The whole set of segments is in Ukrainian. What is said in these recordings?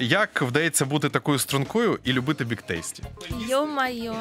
Як вдається бути такою стрункою і любити біктейсті? Йо-майо,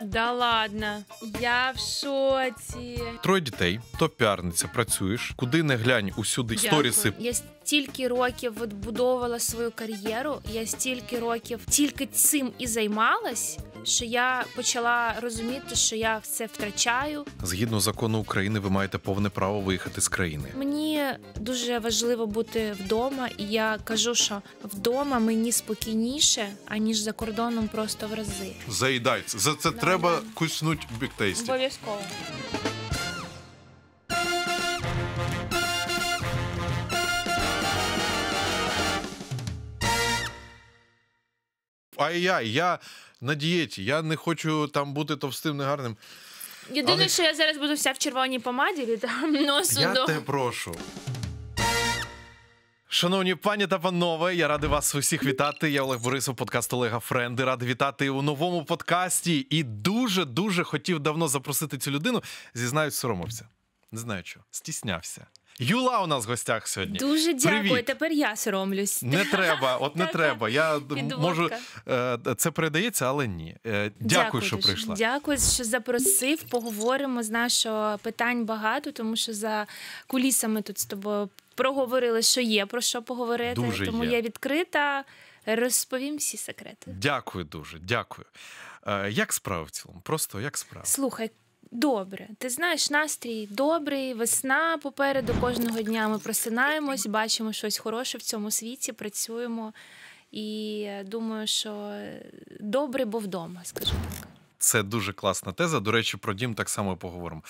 да ладно, я в шоці. Троє дітей, топ-піарниця, працюєш, куди не глянь усюди Дякую. сторіси. Я стільки років відбудовувала свою кар'єру, я стільки років тільки цим і займалась, що я почала розуміти, що я все втрачаю. Згідно закону України, ви маєте повне право виїхати з країни. Мені дуже важливо бути вдома, і я кажу, що вдома мені спокійніше, аніж за кордоном просто в рази. Заїдається. За це да, треба куснуть куснуть біктейсті. Обов'язково. А я, я на дієті, я не хочу там бути товстим, негарним. Єдине, Але... що я зараз буду вся в червоній помаді від носу. Я до... те прошу. Шановні пані та панове, я радий вас усіх вітати. Я Олег Борисов, подкаст Олега Френди. Радий вітати у новому подкасті. І дуже дуже хотів давно запросити цю людину. Зізнаюсь, соромився. Не знаю, що стіснявся. Юла у нас в гостях сьогодні. Дуже дякую. Привіт. Тепер я соромлюсь. Не треба, от не треба. Я Підводка. можу е, це передається, але ні. Е, дякую, дякую що дуже. прийшла. Дякую, що запросив. Поговоримо. Знаю, що питань багато, тому що за кулісами тут з тобою проговорили, що є про що поговорити. Дуже тому є. я відкрита. Розповім всі секрети. Дякую дуже. Дякую. Е, як справа в цілому? Просто як справа Слухай. Добре, ти знаєш, настрій добрий, весна попереду кожного дня. Ми просинаємось, бачимо щось хороше в цьому світі, працюємо і думаю, що добре, бо вдома, скажу так. Це дуже класна теза. До речі, про дім так само поговоримо.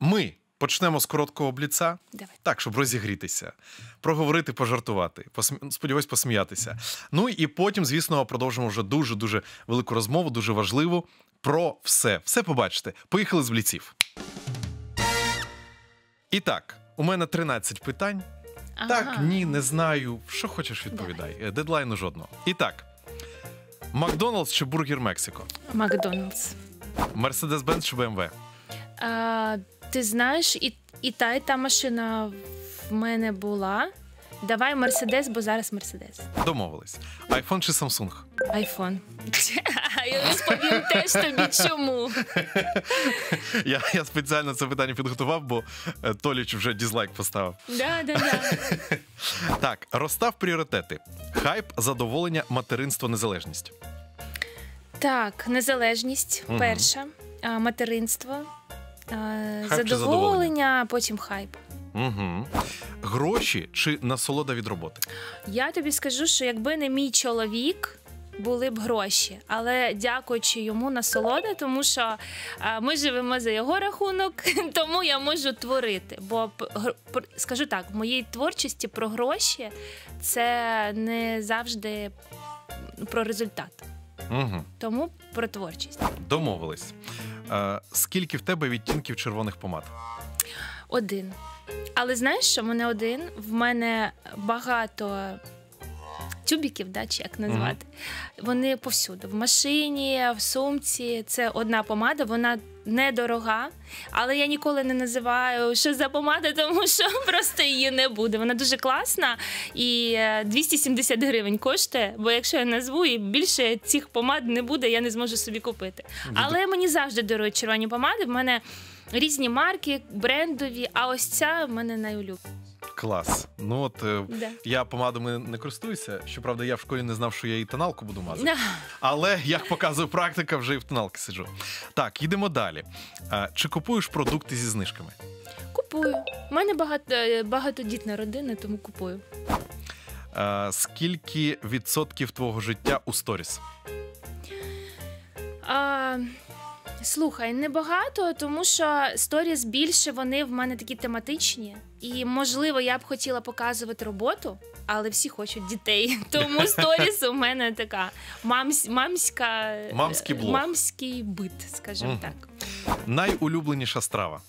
Ми почнемо з короткого обліця, Давай. так, щоб розігрітися, проговорити, пожартувати, посмі... сподіваюсь, посміятися. Ну і потім, звісно, продовжимо вже дуже дуже велику розмову, дуже важливу про все. Все побачите. Поїхали з бліців. І так, у мене 13 питань. Ага. Так, ні, не знаю. Що хочеш, відповідай. Дедлайну жодного. І так: Макдоналдс чи Бургер Мексико? Макдоналдс. Мерседес Бенц чи БМВ? Ти знаєш, і, і та і та машина в мене була. Давай Мерседес, бо зараз Мерседес. Домовились. Айфон чи Самсунг? Айфон. розповім теж тобі, чому. Я я спеціально це питання підготував, бо е, Толіч вже дізлайк поставив. Да, да, да. Так, розстав пріоритети: хайп, задоволення, материнство, незалежність. Так, незалежність перша, а, материнство, а, задоволення, задоволення, потім хайп. Угу. Гроші чи насолода від роботи? Я тобі скажу, що якби не мій чоловік, були б гроші. Але дякуючи йому насолода, тому що е, ми живемо за його рахунок, тому я можу творити. Бо скажу так, в моїй творчості про гроші це не завжди про результат. Угу. Тому про творчість домовились. Е, скільки в тебе відтінків червоних помад? Один. Але знаєш, що мене один? В мене багато тюбіків, да, чи як назвати. Mm-hmm. Вони повсюди, в машині, в сумці. Це одна помада, вона недорога, але я ніколи не називаю що за помада, тому що просто її не буде. Вона дуже класна і 270 е, гривень коштує, бо якщо я назву і більше цих помад не буде, я не зможу собі купити. Але мені завжди дарують червоні помади. В мене різні марки, брендові. А ось ця в мене найулюбленіша. Клас. Ну от е, да. я помадами не користуюся. Щоправда, я в школі не знав, що я і тоналку буду мазати. Да. Але як показує практика, вже і в тоналки сиджу. Так, їдемо далі. Е, чи купуєш продукти зі знижками? Купую. У мене багато е, багатодітна родина, тому купую. А, скільки відсотків твого життя у сторіс? А... Слухай, небагато, тому що сторіс більше вони в мене такі тематичні. І можливо, я б хотіла показувати роботу, але всі хочуть дітей. Тому сторіс у мене така мамсь, мамська мамський блог. мамський бит, скажімо угу. так. Найулюбленіша страва.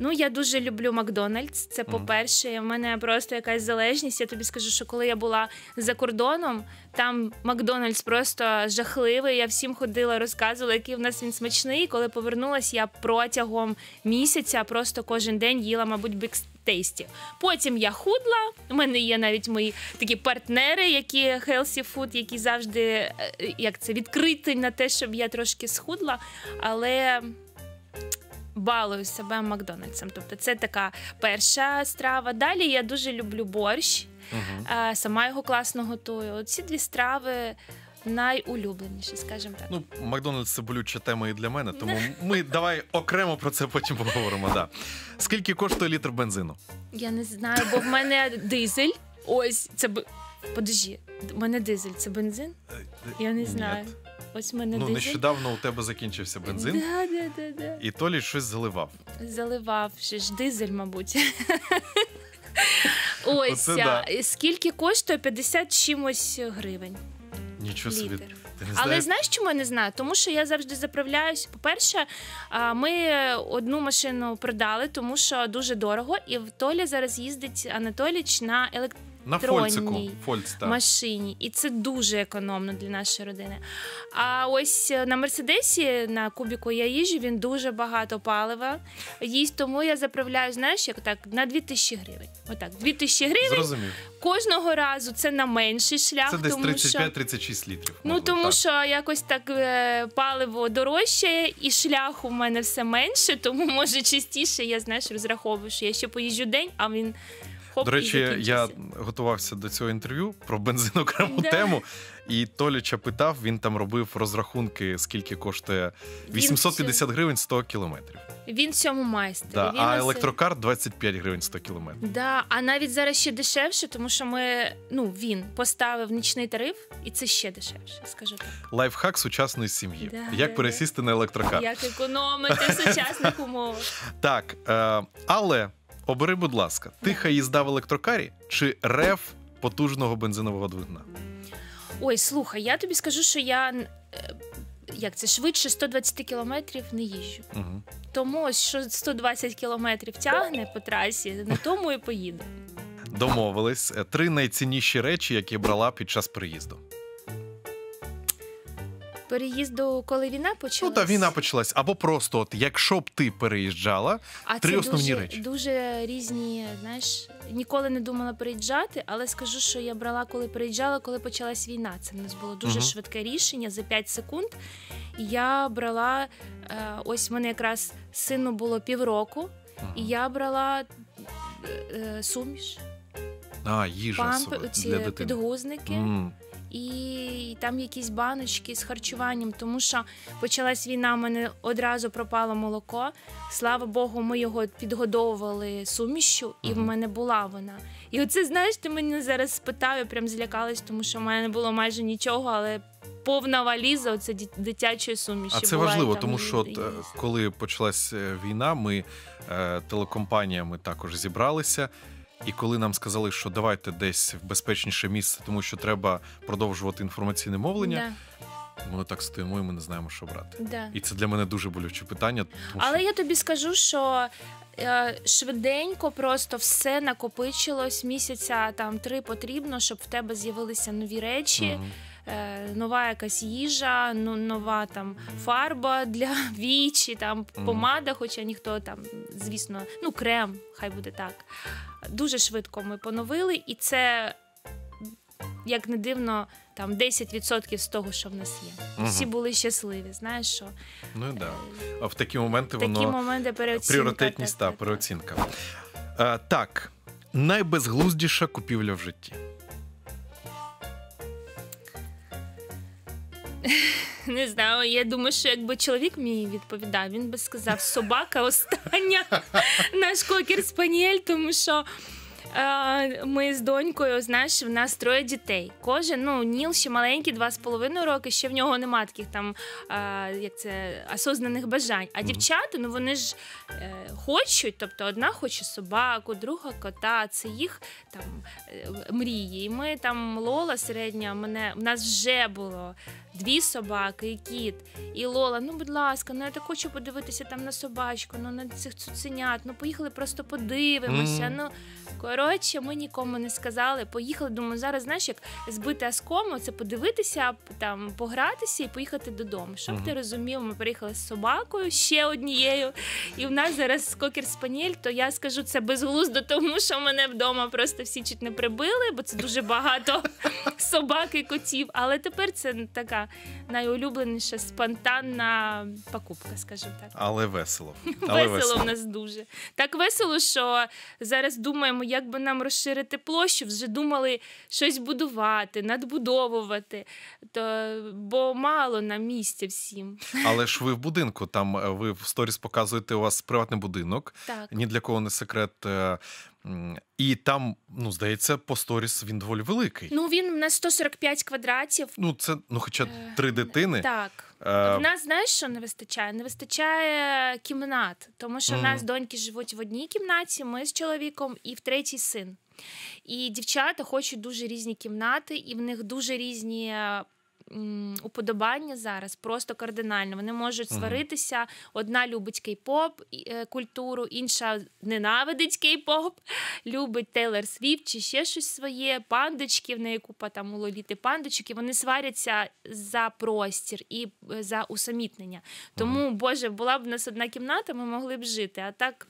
Ну я дуже люблю Макдональдс. Це по-перше, в мене просто якась залежність. Я тобі скажу, що коли я була за кордоном, там Макдональдс просто жахливий. Я всім ходила, розказувала, який в нас він смачний. Коли повернулася, я протягом місяця просто кожен день їла, мабуть, бікс. Тейсті. Потім я худла. У мене є навіть мої такі партнери, які healthy food, які завжди е, як це відкриті на те, щоб я трошки схудла. Але балую себе Макдональдсом. Тобто, це така перша страва. Далі я дуже люблю борщ, угу. сама його класно готую. Оці дві страви. Найулюбленіші, скажімо так. Ну, Макдональдс це болюча тема і для мене, тому ми давай окремо про це потім поговоримо. Да. Скільки коштує літр бензину? Я не знаю, бо в мене дизель. Ось це б. Подожі, в мене дизель це бензин? Е, е, я не знаю. Нет. Ось мене ну, нещодавно у тебе закінчився бензин. Да, да, да, да. І Толі щось заливав. Заливав ще ж дизель, мабуть. Ось Оце да. скільки коштує 50 чимось гривень. Нічого собі. Літр. Але знаєш? чому я не знаю? Тому що я завжди заправляюсь. По-перше, ми одну машину продали, тому що дуже дорого, і Толя зараз їздить Анатоліч на електричній на фольцику Фольц, так. машині, і це дуже економно для нашої родини. А ось е, на Мерседесі на кубіку я їжджу, він дуже багато палива їсть, тому я заправляю, знаєш, як так на 2000 гривень. Отак, 2000 гривень Зрозумів. кожного разу це на менший шлях. Це десь 35-36 що... літрів. Ну тому так. що якось так е, паливо дорожчає, і шлях у мене все менше, тому може частіше я знаєш, розраховую, що я ще поїжджу день, а він. Хоп, До речі, я готувався до цього інтерв'ю про бензинокрему да. тему. І Толіча питав, він там робив розрахунки, скільки коштує 850 він... гривень 100 кілометрів. Він цьому майстер. Да, він а електрокар 25 гривень 100 кілометрів. Да, а навіть зараз ще дешевше, тому що ми ну він поставив нічний тариф, і це ще дешевше. Скажу так. лайфхак сучасної сім'ї. Да, Як да, пересісти да. на електрокар? Як економити в сучасних умовах? Так, е, але. Обери, будь ласка, тиха їзда в електрокарі чи рев потужного бензинового двигуна? Ой, слухай, я тобі скажу, що я е, як це швидше 120 кілометрів не їжджу. Угу. Тому ось що 120 кілометрів тягне по трасі, на тому і поїду. Домовились е, три найцінніші речі, які брала під час приїзду переїзду, коли війна почалась? Ну, та війна почалась. Або просто, от якщо б ти переїжджала, а три це основні дуже, речі. Дуже різні, знаєш, ніколи не думала переїжджати, але скажу, що я брала, коли переїжджала, коли почалась війна. Це в нас було дуже угу. швидке рішення за 5 секунд. Я брала е, ось в мене якраз сину було півроку, угу. і я брала е, е, суміш. А, їжа Памп, собі, для дитини. підгузники. Mm і там якісь баночки з харчуванням, тому що почалась війна, в мене одразу пропало молоко. Слава Богу, ми його підгодовували сумішю, і в мене була вона. І оце знаєш, ти мене зараз спитав, я прям злякалась, тому що в мене не було майже нічого, але. Повна валіза, оце дитячої суміші. А це важливо, тому що от, е, коли почалась е, війна, ми е, телекомпаніями також зібралися і коли нам сказали, що давайте десь в безпечніше місце, тому що треба продовжувати інформаційне мовлення. Да. Ми так стоїмо, і ми не знаємо, що брати. Да. І це для мене дуже болюче питання. Тому що... Але я тобі скажу, що е, швиденько просто все накопичилось місяця там три потрібно, щоб в тебе з'явилися нові речі. Угу. Е, нова якась їжа, ну нова там фарба для вічі, там помада, хоча ніхто там, звісно, ну крем, хай буде так. Дуже швидко ми поновили, і це. Як не дивно, там 10% з того, що в нас є. Угу. Всі були щасливі, знаєш що? Ну так. Да. Е, а в такі моменти такі воно моменти переоцінка, пріоритетність та, та, та, та переоцінка. А, е, так, найбезглуздіша купівля в житті. Не знаю. Я думаю, що якби чоловік мій відповідав, він би сказав: собака остання наш кокер спаніель, тому що. Е, ми з донькою, знаєш, в нас троє дітей. Кожен ну Ніл ще маленький, два з половиною роки. Ще в нього нема таких там е, як це осознаних бажань. А дівчата, ну вони ж е, хочуть. Тобто, одна хоче собаку, друга кота. Це їх там мрії. І ми там Лола середня мене в нас вже було дві собаки, і кіт, і Лола. Ну, будь ласка, ну я так хочу подивитися там на собачку, ну на цих цуценят. Ну поїхали, просто подивимося. Mm. Ну коротше, ми нікому не сказали. Поїхали. Думаю, зараз знаєш, як збити аскому, це подивитися, там погратися і поїхати додому. Щоб mm. ти розумів, ми приїхали з собакою ще однією, і в нас зараз скокер спаніль, то я скажу це безглуздо, тому що мене вдома просто всі чуть не прибили, бо це дуже багато собак і котів. Але тепер це така найулюбленіша спонтанна покупка, скажімо так. Але весело. Але весело в нас дуже. Так весело, що зараз думаємо, як би нам розширити площу. Вже думали щось будувати, надбудовувати, то, бо мало на місця всім. Але ж ви в будинку, там е, ви в сторіс показуєте у вас приватний будинок. Так. Ні для кого не секрет. Е, і там, ну, здається, по сторіс він доволі великий. Ну, він на 145 квадратів. Ну, це, ну, хоча е, три дитини. Так. Е... В нас, знаєш, що не вистачає? Не вистачає кімнат, тому що mm. в нас доньки живуть в одній кімнаті, ми з чоловіком і в третій син. І дівчата хочуть дуже різні кімнати, і в них дуже різні е, уподобання зараз просто кардинально. Вони можуть сваритися. Одна любить кей-поп е, культуру, інша ненавидить кей-поп, любить Тейлор свіп чи ще щось своє. Пандочки в неї купа там у лоліти пандочки. вони сваряться за простір і е, за усамітнення. Тому, Боже, була б в нас одна кімната, ми могли б жити. А так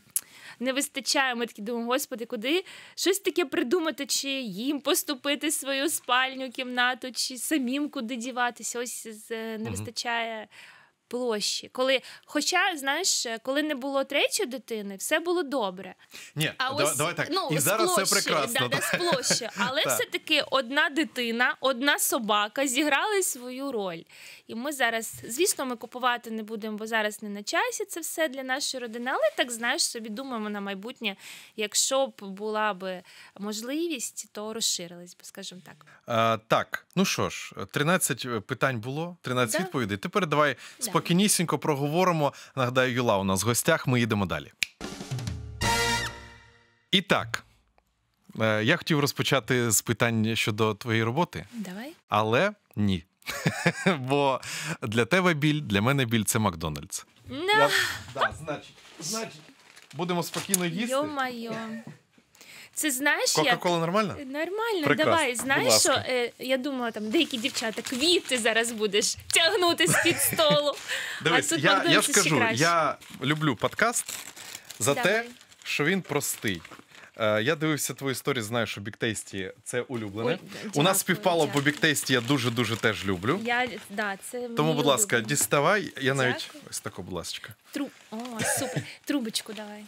не вистачає. Ми такі думаємо, господи, куди щось таке придумати, чи їм поступити свою спальню, кімнату, чи самім куди діватися. Ось е, не вистачає площі. Коли, Хоча, знаєш, коли не було третьої дитини, все було добре. Ні, а да, ось, давай так. Ну, І зараз площі, все прекрасно. Да, да, площі. Але все-таки одна дитина, одна собака зіграли свою роль. І ми зараз, звісно, ми купувати не будемо, бо зараз не на часі це все для нашої родини. Але так знаєш собі, думаємо на майбутнє. Якщо б була би можливість, то розширились би, скажімо так. А, Так, ну що ж, 13 е, питань було, 13 да. відповідей. Тепер давай да. спокійнісінько проговоримо. Нагадаю, Юла у нас в гостях. Ми їдемо далі. І так, е, я хотів розпочати з питання щодо твоєї роботи. Давай. Але ні. Бо для тебе біль, для мене біль це Макдональдс. Ну. Я- да, Значить, значить, будемо спокійно їсти. Йо-майо. Це знаєш, як Кока-кола нормальна? Нормально, Прекрасно. давай. Знаєш, що е, я думала, там деякі дівчата, квіти зараз будеш тягнути з-під столу. Дивись, а тут я, я скажу, краще. я люблю подкаст за те, що він простий. Е, я дивився твою історію. знаю, що біктейсті це улюблене. Ой, у нас співпало дякую. по біктейсті, я дуже дуже теж люблю. Я, да, це Тому, будь улюблено. ласка, діставай. Я дякую. навіть ось тако, будь ласка. Тру... О, супер. Трубочку давай.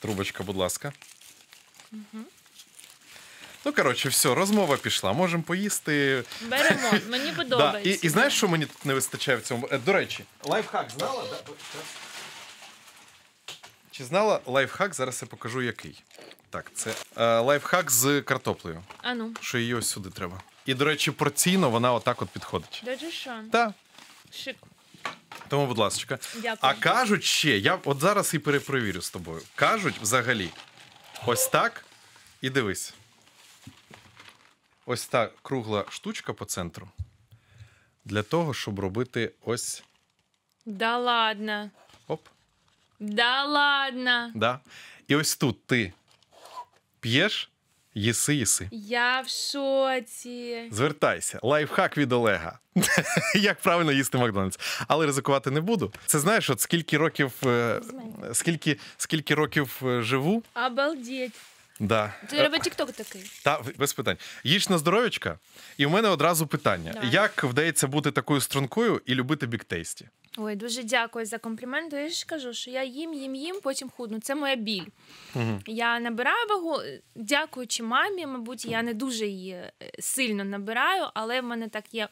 Трубочка, будь ласка. Ну, коротше, все, розмова пішла. Можемо поїсти. Беремо, мені подобається. Да. І, і знаєш, що мені тут не вистачає в цьому? Е, до речі, лайфхак знала? Да? Чи знала лайфхак? Зараз я покажу який. Так, це е, лайфхак з картоплею. А ну. Що її ось сюди треба. І, до речі, порційно вона отак от підходить. Дуже що? Так. Шик. Тому, будь ласка. А кажуть ще, я от зараз і перепровірю з тобою. Кажуть взагалі, ось так і дивись. Ось та кругла штучка по центру. Для того, щоб робити ось. Да ладно. Оп. Да ладно. Да. І ось тут ти п'єш, їси, їси. Я в шоці. Звертайся, лайфхак від Олега. Як правильно їсти Макдональдс. Але ризикувати не буду. Це знаєш, от скільки років, е, скільки, скільки років е, живу. Обалдеть. Да. Треба тікток такий. Та без питань. Їжна на і у мене одразу питання: Давай. як вдається бути такою стрункою і любити біктейсті? Ой, дуже дякую за комплімент. Я ж кажу, що я їм, їм, їм, потім худну. Це моя біль. Угу. Я набираю вагу, дякуючи мамі. Мабуть, я не дуже її е, сильно набираю, але в мене так є.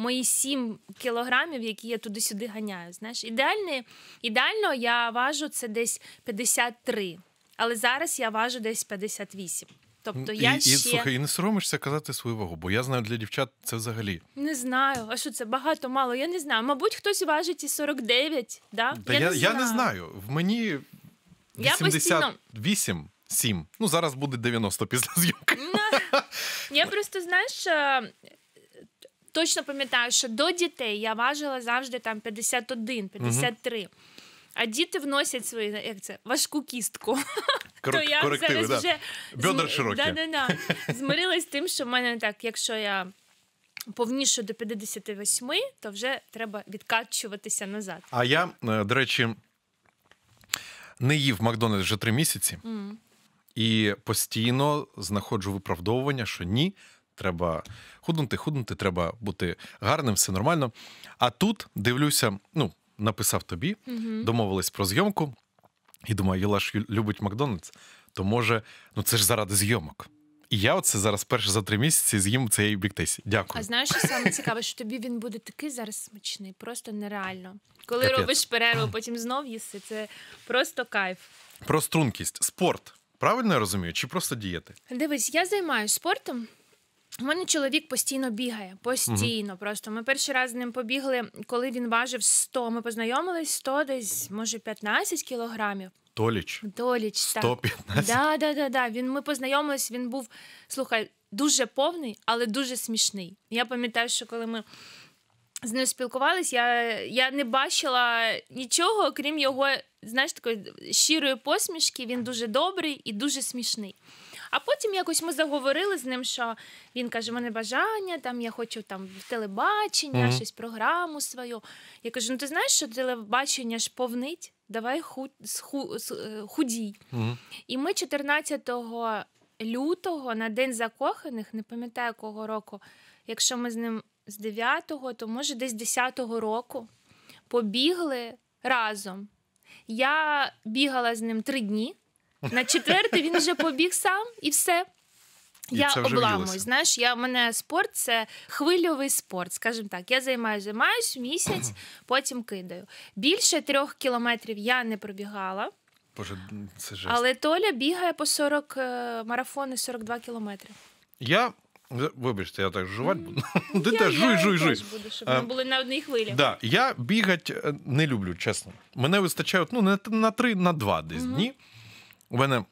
Мої сім кілограмів, які я туди-сюди ганяю. Знаєш, ідеальне, ідеально я важу це десь 53. Але зараз я важу десь 58. Тобто я і, ще... І, слухай, і не соромишся казати свою вагу, бо я знаю для дівчат це взагалі. Не знаю. А що це багато мало? Я не знаю. Мабуть, хтось важить і 49, да? Та я, я, не, я знаю. не знаю. В мені 88, постійно... 7. Ну, зараз буде 90 після зйомки. Ну, я просто, знаєш, е, точно пам'ятаю, що до дітей я важила завжди там 51, 53. Угу. А діти вносять свою як це, важку кістку. Корок, То я зараз вже Бедра зм... змирилась з тим, що в мене так, якщо я повнішу до 58, то вже треба відкачуватися назад. А я, е, до речі, не їв Макдональдс вже три місяці mm. і постійно знаходжу виправдовування, що ні. Треба худнути, худнути, треба бути гарним, все нормально. А тут дивлюся, ну, написав тобі, угу. домовились про зйомку, і думаю, Юла ж любить Макдональдс, то може, ну це ж заради зйомок. І я оце зараз перше за три місяці з'їм цей біктейс. Дякую. А знаєш, що саме цікаве, що тобі він буде такий зараз смачний, просто нереально. Коли Капець. робиш перерву, потім знов їсти, це просто кайф. Про стрункість, спорт. Правильно я розумію? Чи просто діяти? Дивись, я займаюся спортом. У мене чоловік постійно бігає, постійно. Uh-huh. Просто ми перший раз з ним побігли, коли він важив 100, Ми познайомились 100, десь може 15 кілограмів. Толіч. Толіч, 115? так. Да, да, да, да. Він ми познайомились. Він був слухай, дуже повний, але дуже смішний. Я пам'ятаю, що коли ми. З ним спілкувалися, я я не бачила нічого, окрім його, знаєш, такої щирої посмішки. Він дуже добрий і дуже смішний. А потім якось ми заговорили з ним, що він каже: мене бажання, там я хочу там телебачення, mm-hmm. щось програму свою. Я кажу: ну ти знаєш, що телебачення ж повнить? Давай е, худій. Mm-hmm. І ми 14 лютого на день закоханих, не пам'ятаю якого року, якщо ми з ним з 9-го, то може десь 10-го року побігли разом. Я бігала з ним три дні. На четвертий він вже побіг сам і все. І я обламуюсь. Знаєш, я, в мене спорт це хвильовий спорт, скажімо так. Я займаюся, займаюсь місяць, потім кидаю. Більше трьох кілометрів я не пробігала. Боже, це жесть. Але Толя бігає по 40 марафони, 42 кілометри. Я. Вибачте, я так жувати буду. Ти теж жуй, жуй, жуй. буду, щоб ми е, були на одній хвилі. Да, Я бігати е, не люблю, чесно. Мене вистачає ну, на три 2 на десь дні. У мене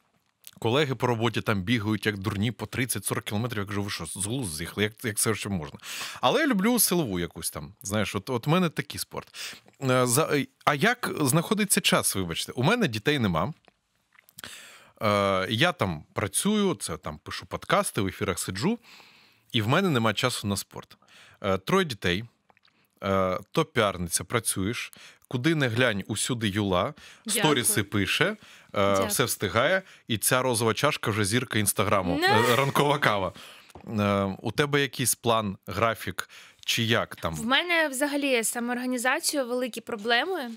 колеги по роботі там бігають як дурні по 30-40 кілометрів. Я кажу, ви що, з глузду з'їхали, як як все ще можна. Але я люблю силову якусь там. Знаєш, от от у мене такий спорт. Е, е, а як знаходиться час, вибачте, у мене дітей нема. Е, я там працюю, це там пишу подкасти, в ефірах сиджу, і в мене нема часу на спорт. Троє дітей. То піарниця, працюєш, Куди не глянь, усюди юла, Дякую. сторіси пише, е, Дякую. все встигає, і ця розова чашка вже зірка інстаграму. Не. Е, ранкова кава. Е, у тебе якийсь план, графік чи як там? В мене взагалі з самоорганізацією великі проблеми.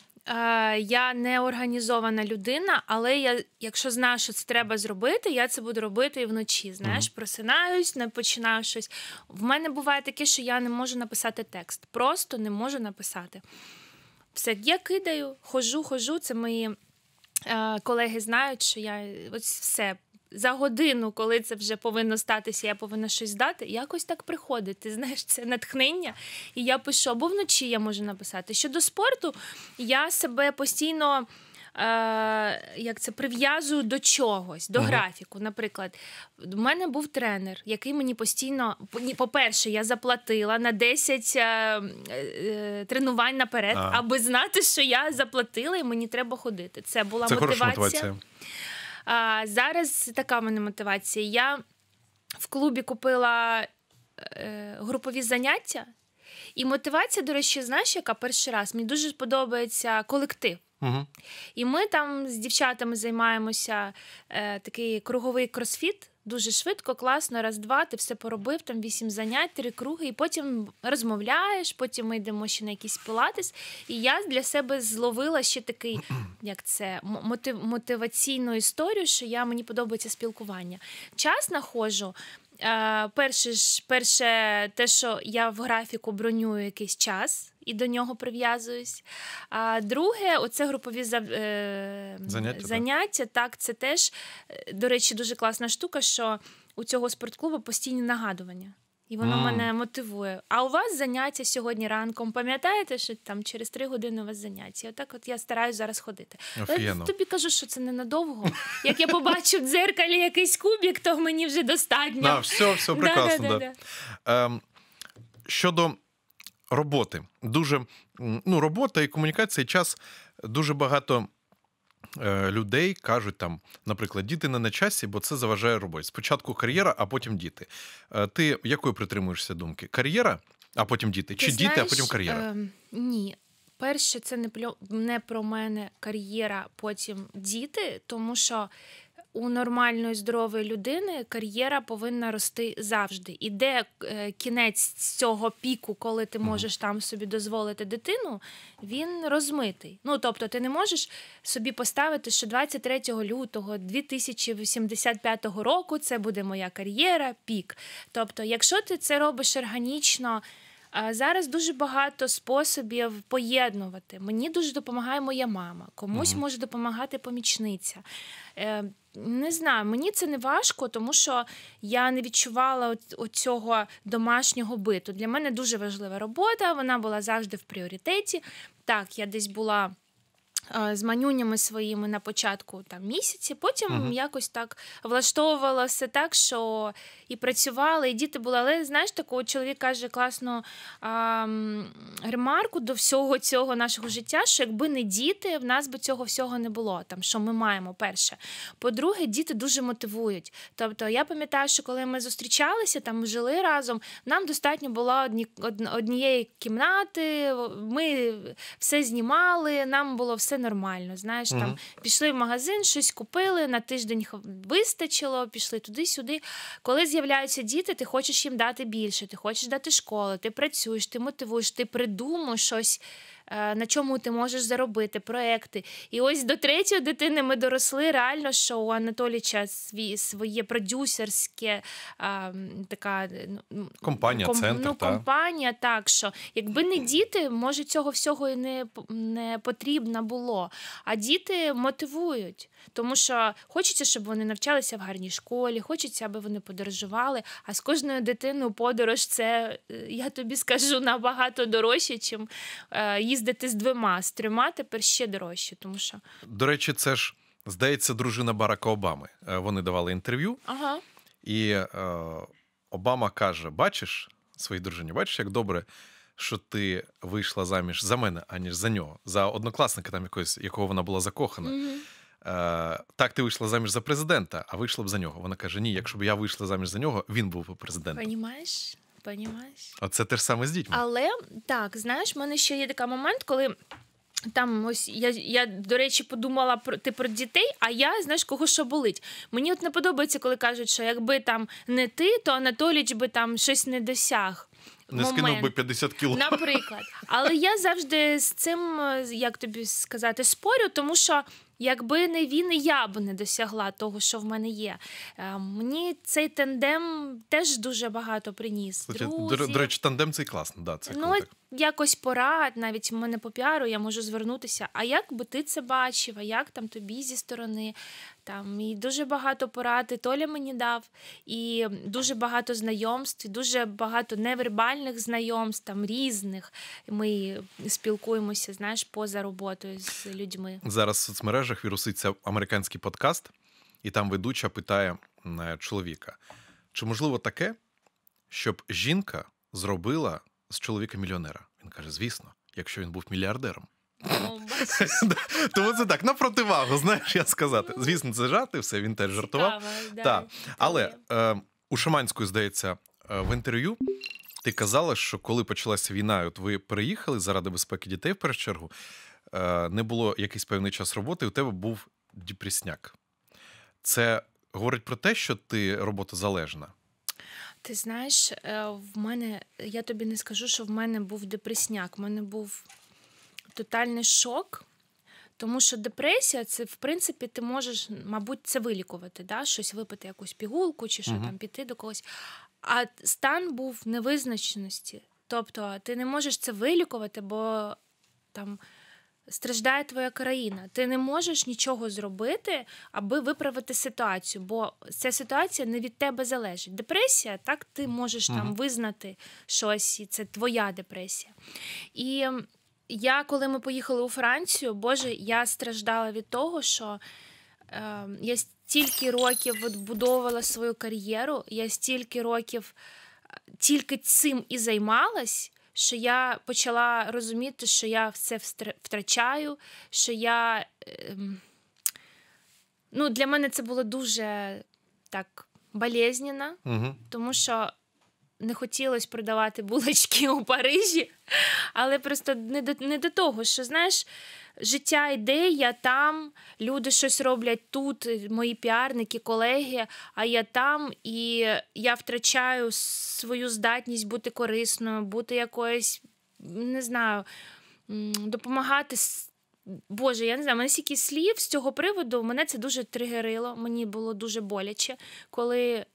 Я не організована людина, але я, якщо знаю, що це треба зробити, я це буду робити і вночі. Знаєш, mm-hmm. просинаюсь, не починаю щось. В мене буває таке, що я не можу написати текст, просто не можу написати все. Я кидаю, хожу, хожу. Це мої е, колеги знають, що я ось все. За годину, коли це вже повинно статися, я повинна щось дати. Якось так приходить. Ти знаєш, це натхнення. І я пишу, або вночі я можу написати. Щодо спорту, я себе постійно. Е, як це прив'язую до чогось, до uh графіку. Наприклад, в мене був тренер, який мені постійно, по-перше, я заплатила на 10 е, е, тренувань наперед, uh аби знати, що я заплатила і мені треба ходити. Це була це мотивація. мотивація. А, Зараз така в мене мотивація. Я в клубі купила е, групові заняття. І мотивація, до речі, знаєш, яка перший раз мені дуже подобається колектив. Угу. І ми там з дівчатами займаємося е, такий круговий кросфіт. Дуже швидко, класно, раз-два, ти все поробив, там вісім занять, три круги, і потім розмовляєш, потім ми йдемо ще на якийсь пілатес. І я для себе зловила ще такий, як це мотив, мотиваційну історію, що я мені подобається спілкування. Час находжу. Е, перше, ж, перше, те, що я в графіку бронюю якийсь час і до нього прив'язуюсь. А друге, оце групові зав... Е, заняття. заняття. Так, це теж, е, до речі, дуже класна штука, що у цього спортклубу постійні нагадування. І воно mm. мене мотивує. А у вас заняття сьогодні ранком? Пам'ятаєте, що там через три години у вас заняття? Отак, от я стараюся зараз ходити. Офігенно. Але тобі кажу, що це ненадовго. Як я побачу в дзеркалі якийсь кубік, то мені вже достатньо. Да, все, все прекрасно. Да, да, да, Ем, Щодо роботи. Дуже ну, робота і комунікація час дуже багато. Е, людей кажуть там, наприклад, діти не на часі, бо це заважає роботі. Спочатку кар'єра, а потім діти. Е, ти якої притримуєшся думки? Кар'єра, а потім діти? Чи Ти діти, знаєш, а потім кар'єра? Е, ні, перше, це не про мене кар'єра, потім діти, тому що. У нормальної здорової людини кар'єра повинна рости завжди. Іде де кінець цього піку, коли ти можеш там собі дозволити дитину, він розмитий. Ну тобто, ти не можеш собі поставити, що 23 лютого 2085 року це буде моя кар'єра, пік. Тобто, якщо ти це робиш органічно. Зараз дуже багато способів поєднувати. Мені дуже допомагає моя мама, комусь може допомагати помічниця. Е, не знаю, мені це не важко, тому що я не відчувала цього домашнього биту. Для мене дуже важлива робота, вона була завжди в пріоритеті. Так, я десь була з манюнями своїми на початку там місяці. Потім uh-huh. якось так влаштовувала все так, що і працювала, і діти були. Але знаєш, такого чоловік каже класну ремарку до всього цього нашого життя, що якби не діти, в нас би цього всього не було. Там що ми маємо перше. По-друге, діти дуже мотивують. Тобто, я пам'ятаю, що коли ми зустрічалися, там жили разом. Нам достатньо було одні, однієї кімнати, ми все знімали, нам було все нормально. Знаєш, mm там пішли в магазин, щось купили, на тиждень вистачило, пішли туди-сюди. Коли з'являються діти, ти хочеш їм дати більше, ти хочеш дати школу, ти працюєш, ти мотивуєш, ти придумуєш щось. Е, на чому ти можеш заробити, проекти. І ось до третьої дитини ми доросли. Реально, що у Анатоліча свій своє продюсерське а, е, така е, ну, компанія, ком, центр, ну, та. компанія, так що якби не діти, може цього всього і не, не потрібно було. А діти мотивують, тому що хочеться, щоб вони навчалися в гарній школі, хочеться, аби вони подорожували. А з кожною дитиною подорож це я тобі скажу набагато дорожче, чим їздити їздити з двома, з трьома тепер ще дорожче. Тому що до речі, це ж здається дружина Барака Обами. Е, вони давали інтерв'ю, Ага. і е, Обама каже: Бачиш своїй дружині, бачиш, як добре. Що ти вийшла заміж за мене, аніж за нього, за однокласника, там якогось, якого вона була закохана. Mm-hmm. Е, Так, ти вийшла заміж за президента, а вийшла б за нього. Вона каже: Ні, якщо б я вийшла заміж за нього, він був би президентом. Понімаєш? понімаєш? Оце те ж саме з дітьми. Але так, знаєш, в мене ще є такий момент, коли. Там ось я, я до речі, подумала про ти про дітей, а я знаєш, кого що болить. Мені от не подобається, коли кажуть, що якби там не ти, то Анатоліч би там щось не досяг. Не момент. скинув би 50 кіло. Наприклад. Але я завжди з цим, е, як тобі сказати, спорю, тому що Якби не він, я б не досягла того, що в мене є. Е, мені цей тандем теж дуже багато приніс. Друзі. До речі, тандем цей класно. Да, це ну, якось порад, навіть в мене по піару, я можу звернутися. А як би ти це бачив? А як там тобі зі сторони? Там і дуже багато порад і Толя мені дав, і дуже багато знайомств, і дуже багато невербальних знайомств, там різних. Ми спілкуємося, знаєш, поза роботою з людьми. Зараз в соцмережах віруситься американський подкаст, і там ведуча питає е, чоловіка: чи можливо таке, щоб жінка зробила з чоловіка-мільйонера. Він каже: звісно, якщо він був мільярдером. Ну, Тому це так, на противагу, знаєш, я сказати. Ну. Звісно, це жарти, все він теж жартував. Але е, у Шаманської, здається, е, в інтерв'ю ти казала, що коли почалася війна, от ви переїхали заради безпеки дітей в першу чергу. Е, не було якийсь певний час роботи, і у тебе був діпресняк. Це говорить про те, що ти робота залежна. Ти знаєш, е, в мене я тобі не скажу, що в мене був депресняк, в мене був тотальний шок. Тому що депресія, це в принципі ти можеш, мабуть, це вилікувати, да? щось випити, якусь пігулку чи що uh там піти до когось. А стан був невизначеності. Тобто ти не можеш це вилікувати, бо там страждає твоя країна. Ти не можеш нічого зробити, аби виправити ситуацію, бо ця ситуація не від тебе залежить. Депресія, так ти можеш ага. там визнати щось, і це твоя депресія. І я, коли ми поїхали у Францію, Боже, я страждала від того, що е, я стільки років відбудовувала свою кар'єру, я стільки років е, тільки цим і займалась що я почала розуміти, що я все втрачаю, що я. Ем, ну, Для мене це було дуже так болезненно, угу. тому що не хотілося продавати булочки у Парижі, але просто не до не до того, що знаєш, життя, йде, я там, люди щось роблять тут, е, мої піарники, колеги, а я там, і я втрачаю свою здатність бути корисною, бути якоюсь, не знаю, допомагати Боже, я не знаю, мене стільки слів з цього приводу мене це дуже тригерило. Мені було дуже боляче. Коли е,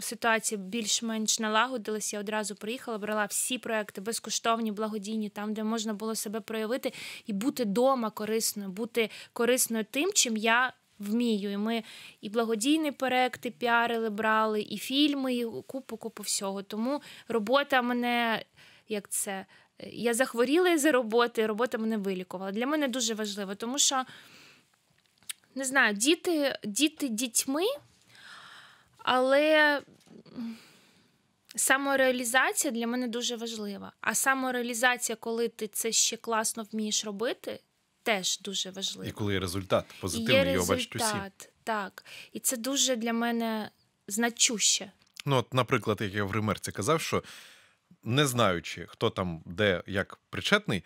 ситуація більш-менш налагодилась, я одразу приїхала, брала всі проекти безкоштовні, благодійні, там, де можна було себе проявити, і бути дома корисною, бути корисною тим, чим я. Вмію, і ми і благодійні проекти піарили, брали, і фільми, і купу, купу всього. Тому робота мене як це я захворіла із за роботи, робота мене вилікувала. Для мене дуже важливо, тому що не знаю, діти, діти дітьми, але самореалізація для мене дуже важлива. А самореалізація, коли ти це ще класно вмієш робити, теж дуже важливо. І коли є результат, позитивний Є результат, всі. так. І це дуже для мене значуще. Ну, от, наприклад, як я в Римерці казав, що не знаючи, хто там де як причетний,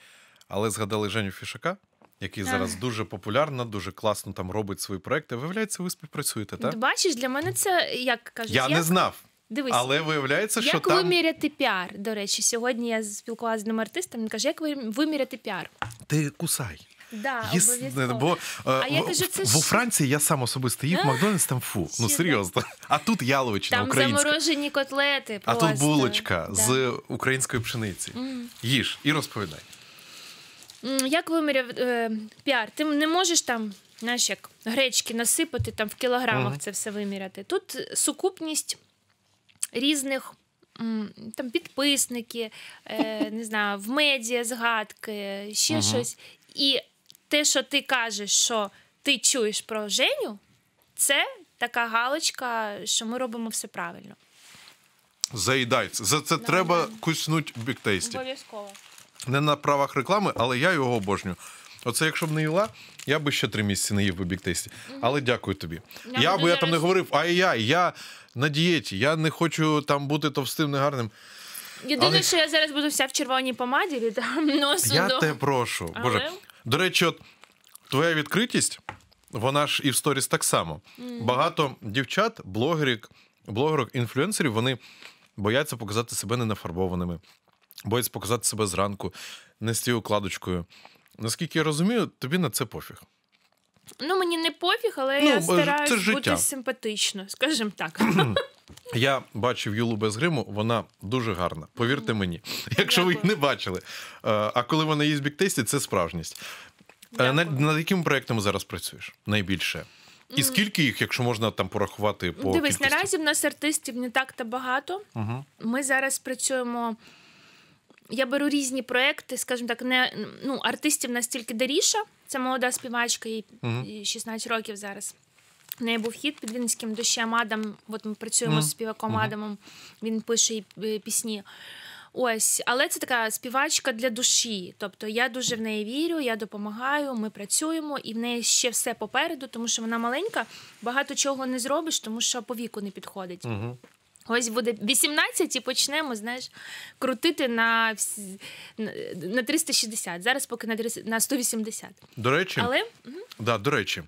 але згадали Женю Фішака. Який так. зараз дуже популярна, дуже класно там робить свої проекти. Виявляється, ви співпрацюєте, ну, так? бачиш, для мене це як кажуть, я як... не знав. Дивись, але виявляється, що як там... виміряти піар. До речі, сьогодні я спілкувалася з одним артистом. Він каже, як виміряти піар? Ти кусай. Да, Єс... Бо е, а в, я ну, кажу, це во Франції я сам особисто їв Макдональдс, там фу. Ну серйозно. А тут яловичина там українська. Там заморожені котлети. Просто. А тут булочка да. з української пшениці. Mm. Їж і розповідай. Як виміряв е, піар? Ти не можеш там, знаєш, як гречки насипати, там в кілограмах mm-hmm. це все виміряти. Тут сукупність різних там підписники, е, не знаю, в медіа згадки, ще mm-hmm. щось. І те, що ти кажеш, що ти чуєш про Женю, це така галочка, що ми робимо все правильно. Заїдається. За це Нормально. треба куснуть біктейсті. Обов'язково. Не на правах реклами, але я його обожнюю. Оце, якщо б не їла, я би ще три місяці не їв у біктейсті. Mm-hmm. Але дякую тобі. Я, я би я там не говорив, ай-яй, я на дієті, я не хочу там бути товстим, негарним. Єдине, але... що я зараз буду вся в червоній помаді від носу. Я до... те прошу. Але... Боже, до речі, от твоя відкритість, вона ж і в сторіс так само. Mm. Багато дівчат, блогерів, блогерок, інфлюенсерів, вони бояться показати себе ненафарбованими, бояться показати себе зранку, не з тією укладочкою. Наскільки я розумію, тобі на це пофіг. Ну, мені не пофіг, але ну, я стараюсь бути симпатично, скажімо так. Я бачив Юлу без гриму, вона дуже гарна. Повірте мені, якщо ви її не бачили. Е, а коли вона є з біктесті, це справжність. Е, над, над яким проектом зараз працюєш найбільше? І скільки їх, якщо можна там порахувати по дивись, кількості? наразі в нас артистів не так та багато. Угу. Ми зараз працюємо. Я беру різні проекти, скажімо так, не ну артистів настільки Даріша, це молода співачка, їй угу. 16 років зараз. В неї був хід під Вінницьким дощем Адам. От ми працюємо mm. з співаком mm-hmm. Адамом, він пише е, пісні. Ось, але це така співачка для душі. Тобто я дуже в неї вірю, я допомагаю, ми працюємо, і в неї ще все попереду, тому що вона маленька, багато чого не зробиш, тому що по віку не підходить. Угу. Ось буде 18 і почнемо, знаєш, крутити на на 360. Зараз поки на 180. До речі, але да, до речі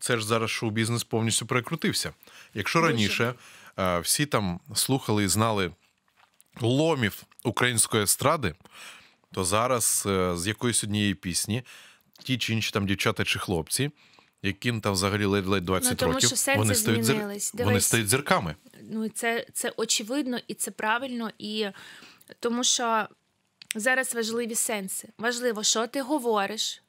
це ж зараз шоу-бізнес повністю перекрутився. Якщо раніше е, всі там слухали і знали ломів української естради, то зараз е, з якоїсь однієї пісні ті чи інші там дівчата чи хлопці, яким там взагалі ледь-ледь 20 ну, тому, років, вони стають зір... вони стають зірками. Ну це, це очевидно і це правильно, і тому що зараз важливі сенси. Важливо, що ти говориш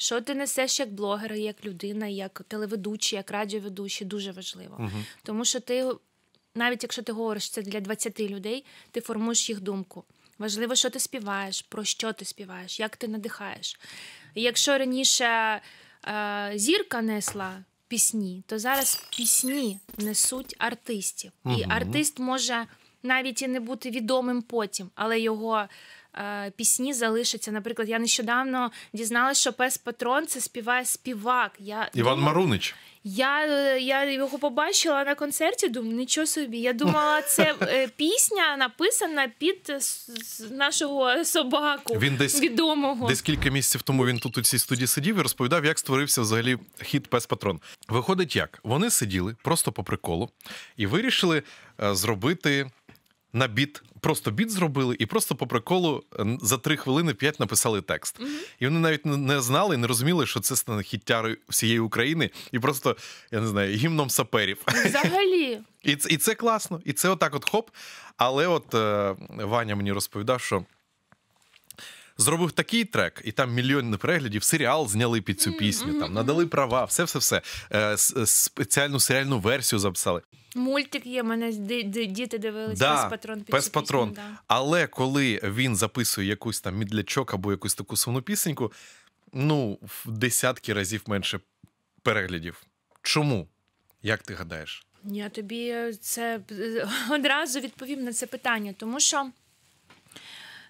що ти несеш як блогер, як людина, як телеведучий, як радіоведучий, дуже важливо. Uh-huh. Тому що ти, навіть якщо ти говориш це для 20 людей, ти формуєш їх думку. Важливо, що ти співаєш, про що ти співаєш, як ти надихаєш. Якщо раніше е, зірка несла пісні, то зараз пісні несуть артистів, uh-huh. і артист може навіть і не бути відомим потім, але його. Е, пісні залишаться. Наприклад, я нещодавно дізналася, що пес Патрон це співає співак. Я Іван думала, Марунич. Я я його побачила на концерті. Думаю, нічого собі. Я думала, це е, пісня написана під е, нашого собаку. Він десь відомого десь кілька місяців тому. Він тут у цій студії сидів і розповідав, як створився взагалі хіт Пес Патрон. Виходить, як вони сиділи просто по приколу і вирішили зробити набіт просто біт зробили, і просто по приколу е, за три хвилини п'ять написали текст. Mm-hmm. І вони навіть не знали, і не розуміли, що це стане хіттяри всієї України, і просто я не знаю, гімном саперів. Взагалі, і це і це класно, і це отак, от хоп. Але от е, Ваня мені розповідав, що зробив такий трек, і там мільйони переглядів. Серіал зняли під цю пісню. Там надали права, все, все, все. Е, е, спеціальну серіальну версію записали. Мультик є. Мене діти дивилися да, пес патрон. Пес патрон. Да. Але коли він записує якусь там мідлячок або якусь таку сумну пісеньку, ну в десятки разів менше переглядів. Чому? Як ти гадаєш? Я тобі це е, одразу відповім на це питання, тому що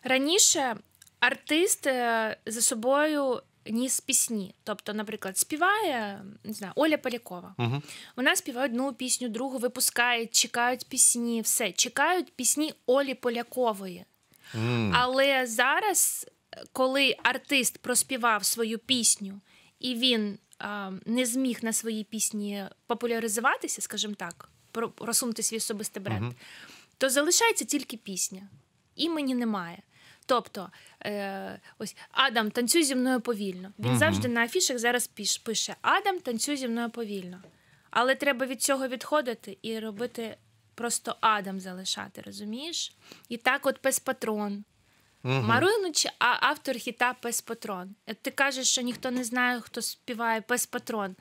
раніше артист э, за собою ніс пісні. Тобто, наприклад, співає не знаю, Оля Полякова. Угу. Вона співає одну пісню, другу випускає, чекають пісні, все, чекають пісні Олі Полякової. Mm. Але зараз, коли артист проспівав свою пісню і він а, не зміг на своїй пісні популяризуватися, скажімо так, просунути свій особистий бренд, mm-hmm. то залишається тільки пісня. Імені немає. Тобто е, ось Адам, танцюй зі мною повільно. Він угу. завжди на афішах зараз пише Адам, танцюй зі мною повільно. Але треба від цього відходити і робити просто Адам залишати, розумієш? І так, от пес патрон. Угу. Маринуч, а автор хіта Пес Патрон. Е, ти кажеш, що ніхто не знає, хто співає Пес Патрон.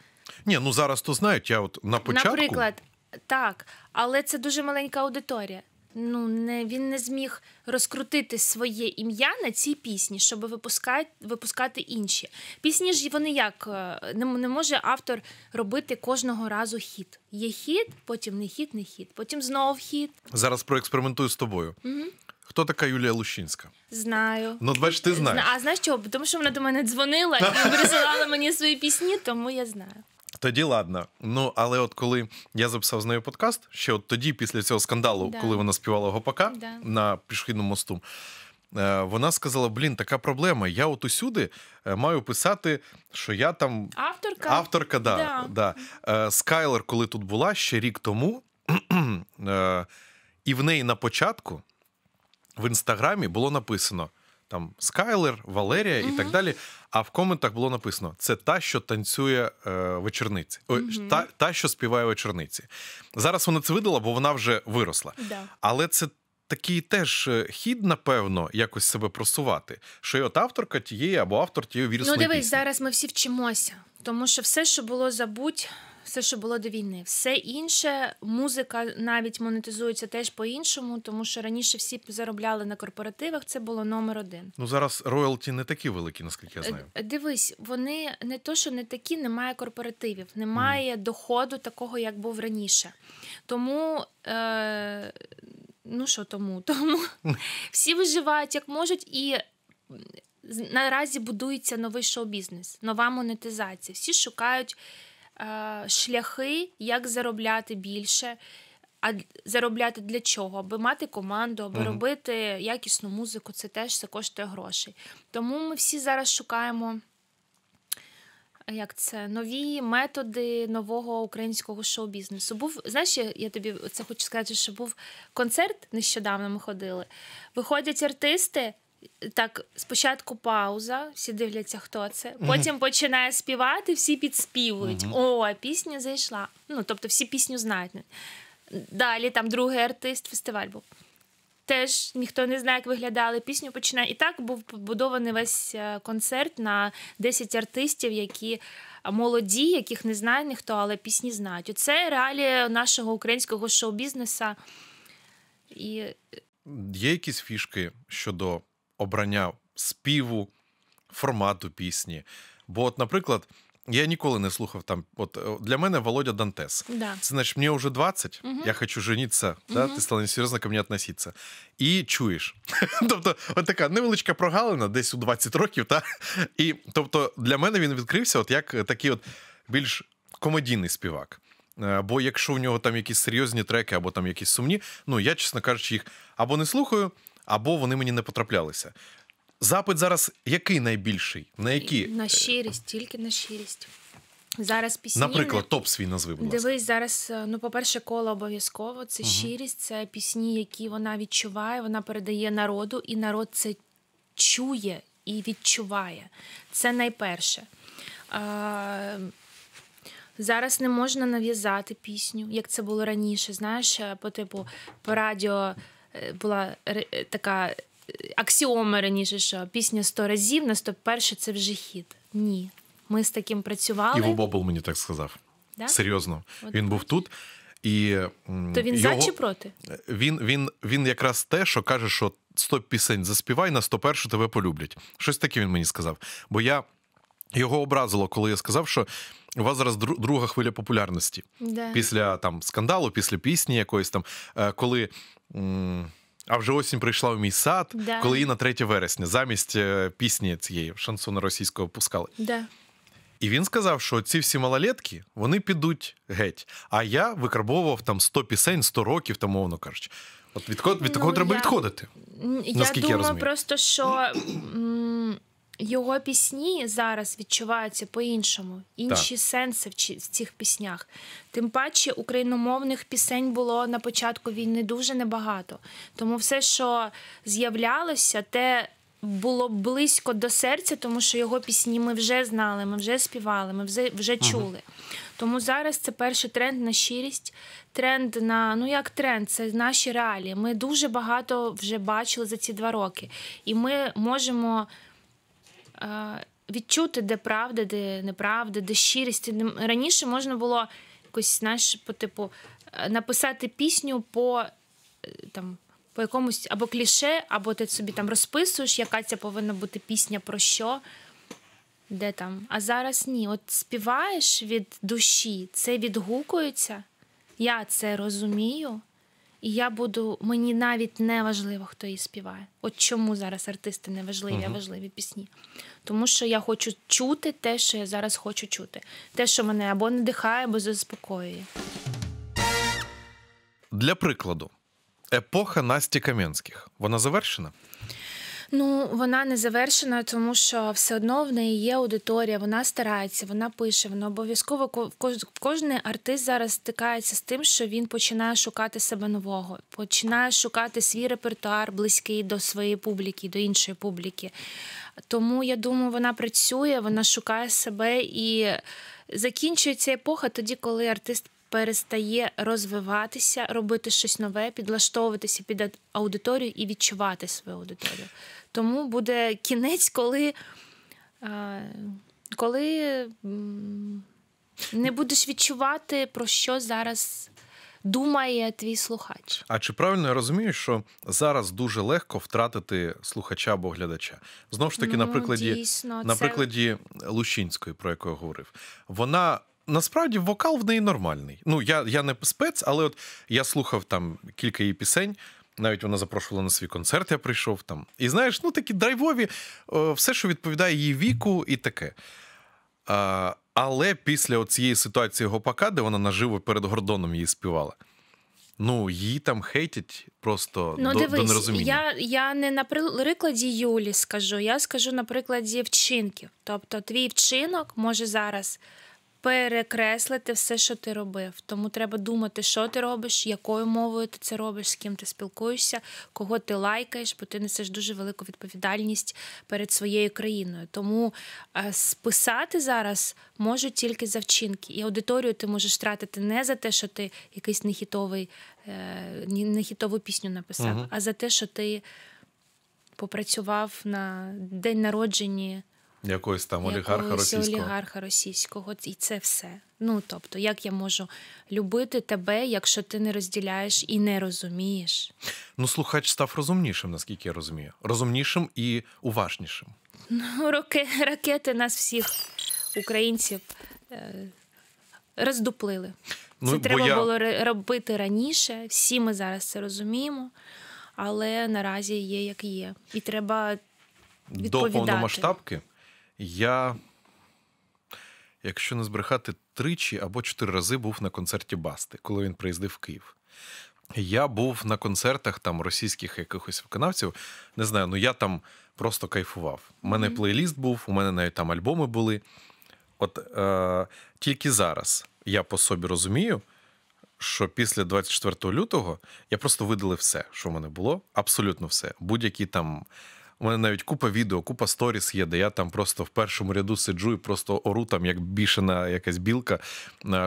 Ні, ну зараз то знають. Я от на початку... Наприклад, так, але це дуже маленька аудиторія ну не він не зміг розкрутити своє ім'я на цій пісні, щоб випускати випускати інші пісні. Ж вони як е, не, не може автор робити кожного разу хіт. Є хіт, потім не хіт, не хіт, потім знов хіт. Зараз проекспериментую з тобою. Угу. Хто така Юлія Лущинська? Знаю. Ну, бач, ти знаєш. А знаєш чого? Тому що вона до мене дзвонила і присилала мені свої пісні, тому я знаю. Тоді ладно. Ну але от коли я записав з нею подкаст, ще от тоді, після цього скандалу, да. коли вона співала гопака да. на пішхідному мосту, е, вона сказала: Блін, така проблема. Я от усюди е, маю писати, що я там авторка. Авторка, да, да. да. Е, Скайлер, коли тут була ще рік тому, і в неї на початку в інстаграмі було написано там Скайлер, Валерія угу. і так далі. А в коментах було написано: це та, що танцює е, вечорниці, угу. та, та, що співає вечорниці. Зараз вона це видала, бо вона вже виросла. Да. Але це. Такий теж е, хід, напевно, якось себе просувати, що й от авторка тієї або автор тієї вірусної Ну, дивись, пісні. зараз ми всі вчимося, тому що все, що було забудь, все, що було до війни. Все інше, музика навіть монетизується теж по-іншому, тому що раніше всі заробляли на корпоративах. Це було номер один. Ну зараз роялті не такі великі, наскільки я е, знаю. Е, дивись, вони не то, що не такі, немає корпоративів, немає mm. доходу такого, як був раніше. Тому. Е- Ну що тому? Тому всі виживають як можуть, і наразі будується новий шоу-бізнес, нова монетизація. Всі шукають Е, шляхи, як заробляти більше. А заробляти для чого? Аби мати команду, аби uh-huh. робити якісну музику, це теж все коштує грошей. Тому ми всі зараз шукаємо як це, нові методи нового українського шоу-бізнесу. Був, знаєш, я тобі це хочу сказати, що був концерт нещодавно. Ми ходили. Виходять артисти, так, спочатку пауза, всі дивляться, хто це. Потім mm-hmm. починає співати, всі підспівують. Mm-hmm. О, а пісня зайшла. Ну, тобто, всі пісню знають. Далі там другий артист, фестиваль був. Теж ніхто не знає, як виглядали пісню. Починає і так був побудований весь е, концерт на 10 артистів, які е, молоді, яких не знає ніхто, але пісні знають. Оце реалія нашого українського шоу-бізнеса. І... Е, Є якісь фішки щодо обрання співу, формату пісні. Бо, от, наприклад, я ніколи не слухав там. От е, для мене Володя Дантес. Да. Це значить, мені вже 20, угу. я хочу жениться, да? ти стала несерйозно ко мені относитися. І чуєш. Тобто, от така невеличка прогалина, десь у 20 років, та? І тобто, для мене він відкрився, от як такий от більш комедійний співак. Е, бо якщо в нього там якісь серйозні треки, або там якісь сумні, ну я, чесно кажучи, їх або не слухаю, або вони мені не потраплялися. Запит зараз який найбільший? На які? На щирість, тільки на щирість. Зараз пісні. Наприклад, топ свій назви, будь ласка. Дивись, зараз, е, ну, по-перше, коло обов'язково. Це угу. щирість, це пісні, які вона відчуває, вона передає народу, і народ це чує і відчуває. Це найперше. А, Зараз не можна нав'язати пісню, як це було раніше. Знаєш, е, по типу по радіо Е, була е, така е, аксіома раніше, що пісня сто разів на сто перше, це вже хід. Ні. Ми з таким працювали. Іво Бобл мені так сказав. Да? Серйозно. От він був тут. І То він його... за чи проти? Він він, він якраз те, що каже, що сто пісень заспівай, на сто 101 тебе полюблять. Щось таке він мені сказав. Бо я його образило, коли я сказав, що у вас зараз друга хвиля популярності да. після там скандалу, після пісні якоїсь там, коли а вже осінь прийшла в мій сад, да. коли її на 3 вересня, замість е, пісні цієї шансону російського пускали. Да. І він сказав, що ці всі малолетки вони підуть геть. А я викарбовував там 100 пісень, 100 років, там, мовно кажучи. От від, від ну, такого я... треба відходити. Я наскільки думаю, я розумію. просто що його пісні зараз відчуваються по-іншому, інші так. сенси в цих піснях. Тим паче україномовних пісень було на початку війни дуже небагато. Тому все, що з'являлося, те. Було близько до серця, тому що його пісні ми вже знали, ми вже співали, ми вже вже ага. чули. Тому зараз це перший тренд на щирість, тренд на ну як тренд, це наші реалії. Ми дуже багато вже бачили за ці два роки, і ми можемо Е, відчути, де правда, де неправда, де щирість. Раніше можна було якось знаєш, по типу е, написати пісню по е, там. По якомусь або кліше, або ти собі там розписуєш, яка ця повинна бути пісня про що, де там. А зараз ні. От співаєш від душі, це відгукується, я це розумію, і я буду, мені навіть не важливо, хто її співає. От чому зараз артисти не важливі, uh-huh. а важливі пісні. Тому що я хочу чути те, що я зараз хочу чути. Те, що мене або надихає, або заспокоює. Для прикладу, епоха Насті Кам'янських. Вона завершена? Ну вона не завершена, тому що все одно в неї є аудиторія, вона старається, вона пише. Вона обов'язково кожен артист зараз стикається з тим, що він починає шукати себе нового, починає шукати свій репертуар близький до своєї публіки, до іншої публіки. Тому я думаю, вона працює, вона шукає себе і закінчується епоха тоді, коли артист перестає розвиватися, робити щось нове, підлаштовуватися під аудиторію і відчувати свою аудиторію. Тому буде кінець, коли е, коли не будеш відчувати, про що зараз. Думає твій слухач. А чи правильно я розумію, що зараз дуже легко втратити слухача або глядача? Знову ж таки, ну, на прикладі дійсно, на це... прикладі Лущинської, про яку я говорив, вона насправді вокал в неї нормальний. Ну, я я не спец, але от я слухав там кілька її пісень. Навіть вона запрошувала на свій концерт, я прийшов там. І знаєш, ну такі драйвові, все, що відповідає її віку, і таке. А, Але після цієї ситуації гопака, де вона наживо перед Гордоном її співала. Ну, її там хейтять просто ну, до, дивись, до нерозуміння. Я я не на прикладі Юлі скажу, я скажу на прикладі вчинків. Тобто, твій вчинок може зараз перекреслити все, що ти робив. Тому треба думати, що ти робиш, якою мовою ти це робиш, з ким ти спілкуєшся, кого ти лайкаєш, бо ти несеш дуже велику відповідальність перед своєю країною. Тому е, списати зараз можуть тільки за вчинки. І аудиторію ти можеш втратити не за те, що ти якийсь нехітовий, е, нехітову пісню написав, угу. а за те, що ти попрацював на день народження Якогось там олігарха російського. олігарха російського, і це все. Ну тобто, як я можу любити тебе, якщо ти не розділяєш і не розумієш? Ну, слухач став розумнішим, наскільки я розумію. Розумнішим і уважнішим. Ну, роки, ракети нас всіх, українців, е, роздуплили. Ну, це треба я... було робити раніше. Всі ми зараз це розуміємо, але наразі є як є, і треба. Відповідати. До повномасштабки я, якщо не збрехати, тричі або чотири рази був на концерті Басти, коли він приїздив в Київ. Я був на концертах там російських якихось виконавців. Не знаю, ну я там просто кайфував. У мене плейліст був, у мене навіть там альбоми були. От е, тільки зараз я по собі розумію, що після 24 лютого я просто видалив все, що в мене було, абсолютно все. Будь-які там у мене навіть купа відео, купа сторіс є, де я там просто в першому ряду сиджу і просто ору там, як бішена якась білка,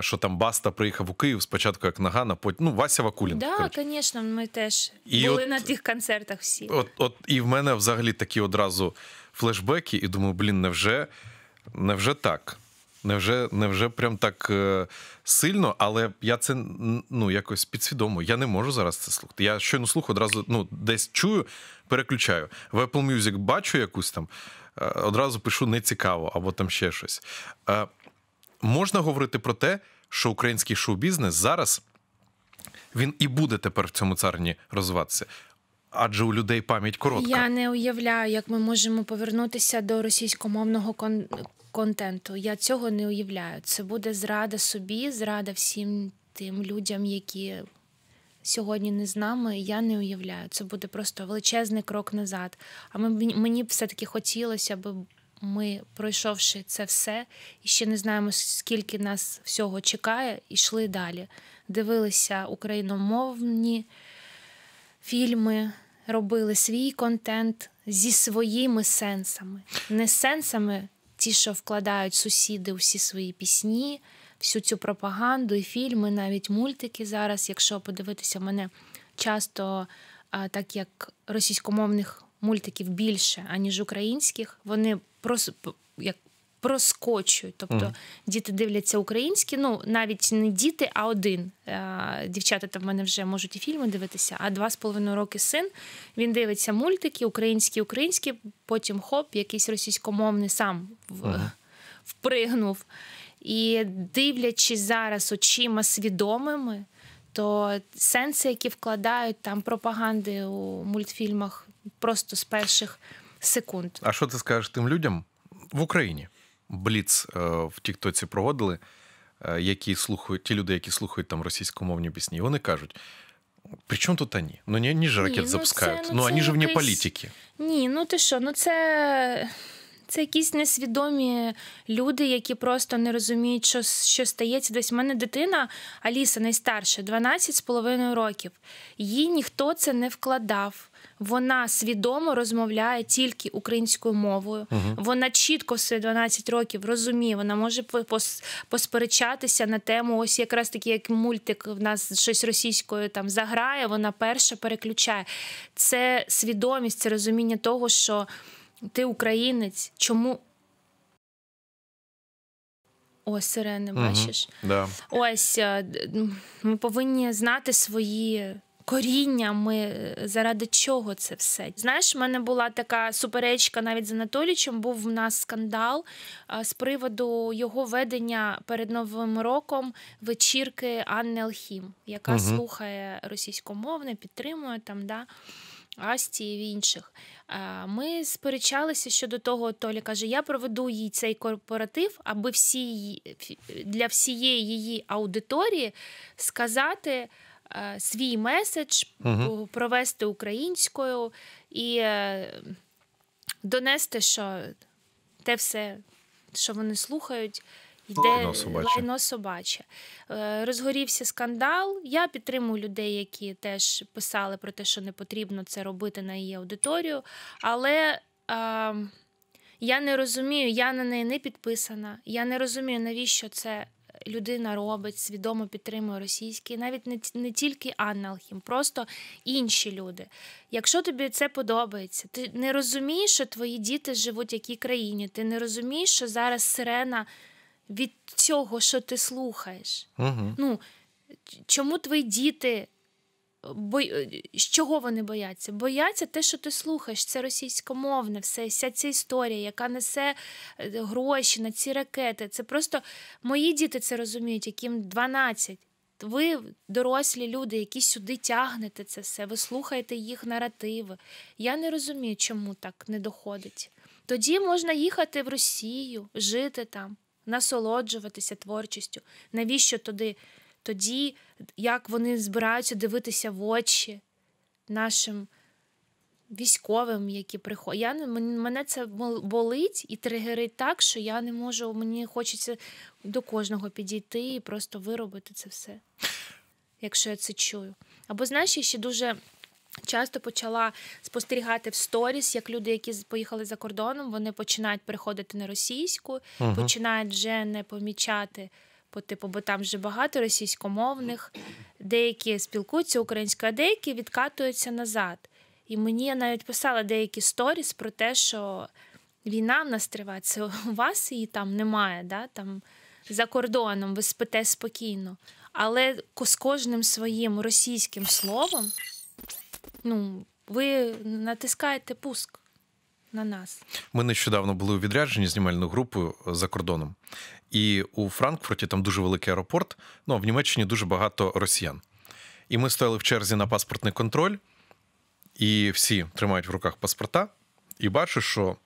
що там Баста приїхав у Київ спочатку, як Нагана, потім ну, Вася Вакулін. Да, звісно, ми теж і були от, на тих концертах. Всі от, от і в мене взагалі такі одразу флешбеки, і думаю, блін, невже, невже так? Невже невже прям так е, сильно, але я це ну якось підсвідомо. Я не можу зараз це слухати. Я щойно слух одразу ну, десь чую, переключаю. В Apple Music бачу якусь там, е, одразу пишу нецікаво або там ще щось. Е, можна говорити про те, що український шоу-бізнес зараз він і буде тепер в цьому царні розвиватися. Адже у людей пам'ять коротка. Я не уявляю, як ми можемо повернутися до російськомовного кон- контенту. Я цього не уявляю. Це буде зрада собі, зрада всім тим людям, які сьогодні не з нами. Я не уявляю. Це буде просто величезний крок назад. А мені б все таки хотілося би. Ми, пройшовши це все, і ще не знаємо, скільки нас всього чекає, і йшли далі. Дивилися україномовні фільми, робили свій контент зі своїми сенсами, не сенсами ті, що вкладають сусіди усі свої пісні, всю цю пропаганду, і фільми, навіть мультики зараз. Якщо подивитися, мене часто, так як російськомовних мультиків більше, аніж українських, вони просто як проскочують. Тобто mm. діти дивляться українські, ну навіть не діти, а один. Е, дівчата там в мене вже можуть і фільми дивитися. А два з половиною роки син він дивиться мультики, українські, українські, потім хоп, якийсь російськомовний сам mm. впригнув. І дивлячись зараз очима свідомими, то сенси, які вкладають там пропаганди у мультфільмах, просто з перших секунд. А що ти скажеш тим людям в Україні? бліц е, в Тіктоці проводили, е, які слухають ті люди, які слухають там російськомовні пісні, вони кажуть. при чому тут ані? Ну ні, ані ж ракет ну, запускають. Це, ну, ну ані ж вне якийсь... політики. Ні, ну ти що? Ну це Це якісь несвідомі люди, які просто не розуміють, що що стається. Десь в мене дитина Аліса найстарша, 12 з половиною років. Їй ніхто це не вкладав вона свідомо розмовляє тільки українською мовою. uh Вона чітко все свої 12 років розуміє. Вона може посперечатися на тему. Ось якраз такі, як мультик, в нас щось російською там заграє. Вона перша переключає. Це свідомість, це розуміння того, що ти українець, чому. Ось сирени, бачиш. Mm-hmm. Ось е, ми повинні знати свої коріннями, е, заради чого це все. Знаєш, в мене була така суперечка навіть з Анатолічем, був в нас скандал з приводу його ведення перед Новим роком вечірки Анни Алхім, яка угу. слухає російськомовне, підтримує там. да. Асті і в інших. Ми сперечалися щодо того, Толі каже: я проведу їй цей корпоратив, аби всі для всієї її аудиторії сказати. Е, свій меседж угу. провести українською і е, донести, що те все, що вони слухають. Йде лайно собаче. Е, розгорівся скандал. Я підтримую людей, які теж писали про те, що не потрібно це робити на її аудиторію. Але я не розумію, я на неї не підписана. Я не розумію, навіщо це людина робить, свідомо підтримує російський, навіть не не тільки Анна Алхім, просто інші люди. Якщо тобі це подобається, ти не розумієш, що твої діти живуть в якій країні, ти не розумієш, що зараз сирена від цього, що ти слухаєш. Угу. Ну, Чому твої діти Бо е, з чого вони бояться? Бояться те, що ти слухаєш, це російськомовне, все, вся ця історія, яка несе е, гроші на ці ракети. Це просто мої діти це розуміють, яким 12. Ви дорослі люди, які сюди тягнете це все, ви слухаєте їх наративи. Я не розумію, чому так не доходить. Тоді можна їхати в Росію, жити там, насолоджуватися творчістю. Навіщо туди тоді, як вони збираються дивитися в очі нашим військовим, які приходять. Я, Мене це болить і тригерить так, що я не можу, мені хочеться до кожного підійти і просто виробити це все, якщо я це чую. Або, знаєш, я ще дуже. Часто почала спостерігати в сторіс, як люди, які поїхали за кордоном, вони починають переходити на російську, uh-huh. починають вже не помічати по типу, бо там вже багато російськомовних, деякі спілкуються українською, а деякі відкатуються назад. І мені навіть писали деякі сторіс про те, що війна в нас триває, це у вас її там немає, да? там за кордоном, ви спите спокійно. Але з кожним своїм російським словом ну, ви натискаєте пуск на нас. Ми нещодавно були у відрядженні знімальну групу за кордоном, і у Франкфурті там дуже великий аеропорт. Ну а в Німеччині дуже багато росіян. І ми стояли в черзі на паспортний контроль, і всі тримають в руках паспорта. І бачу, що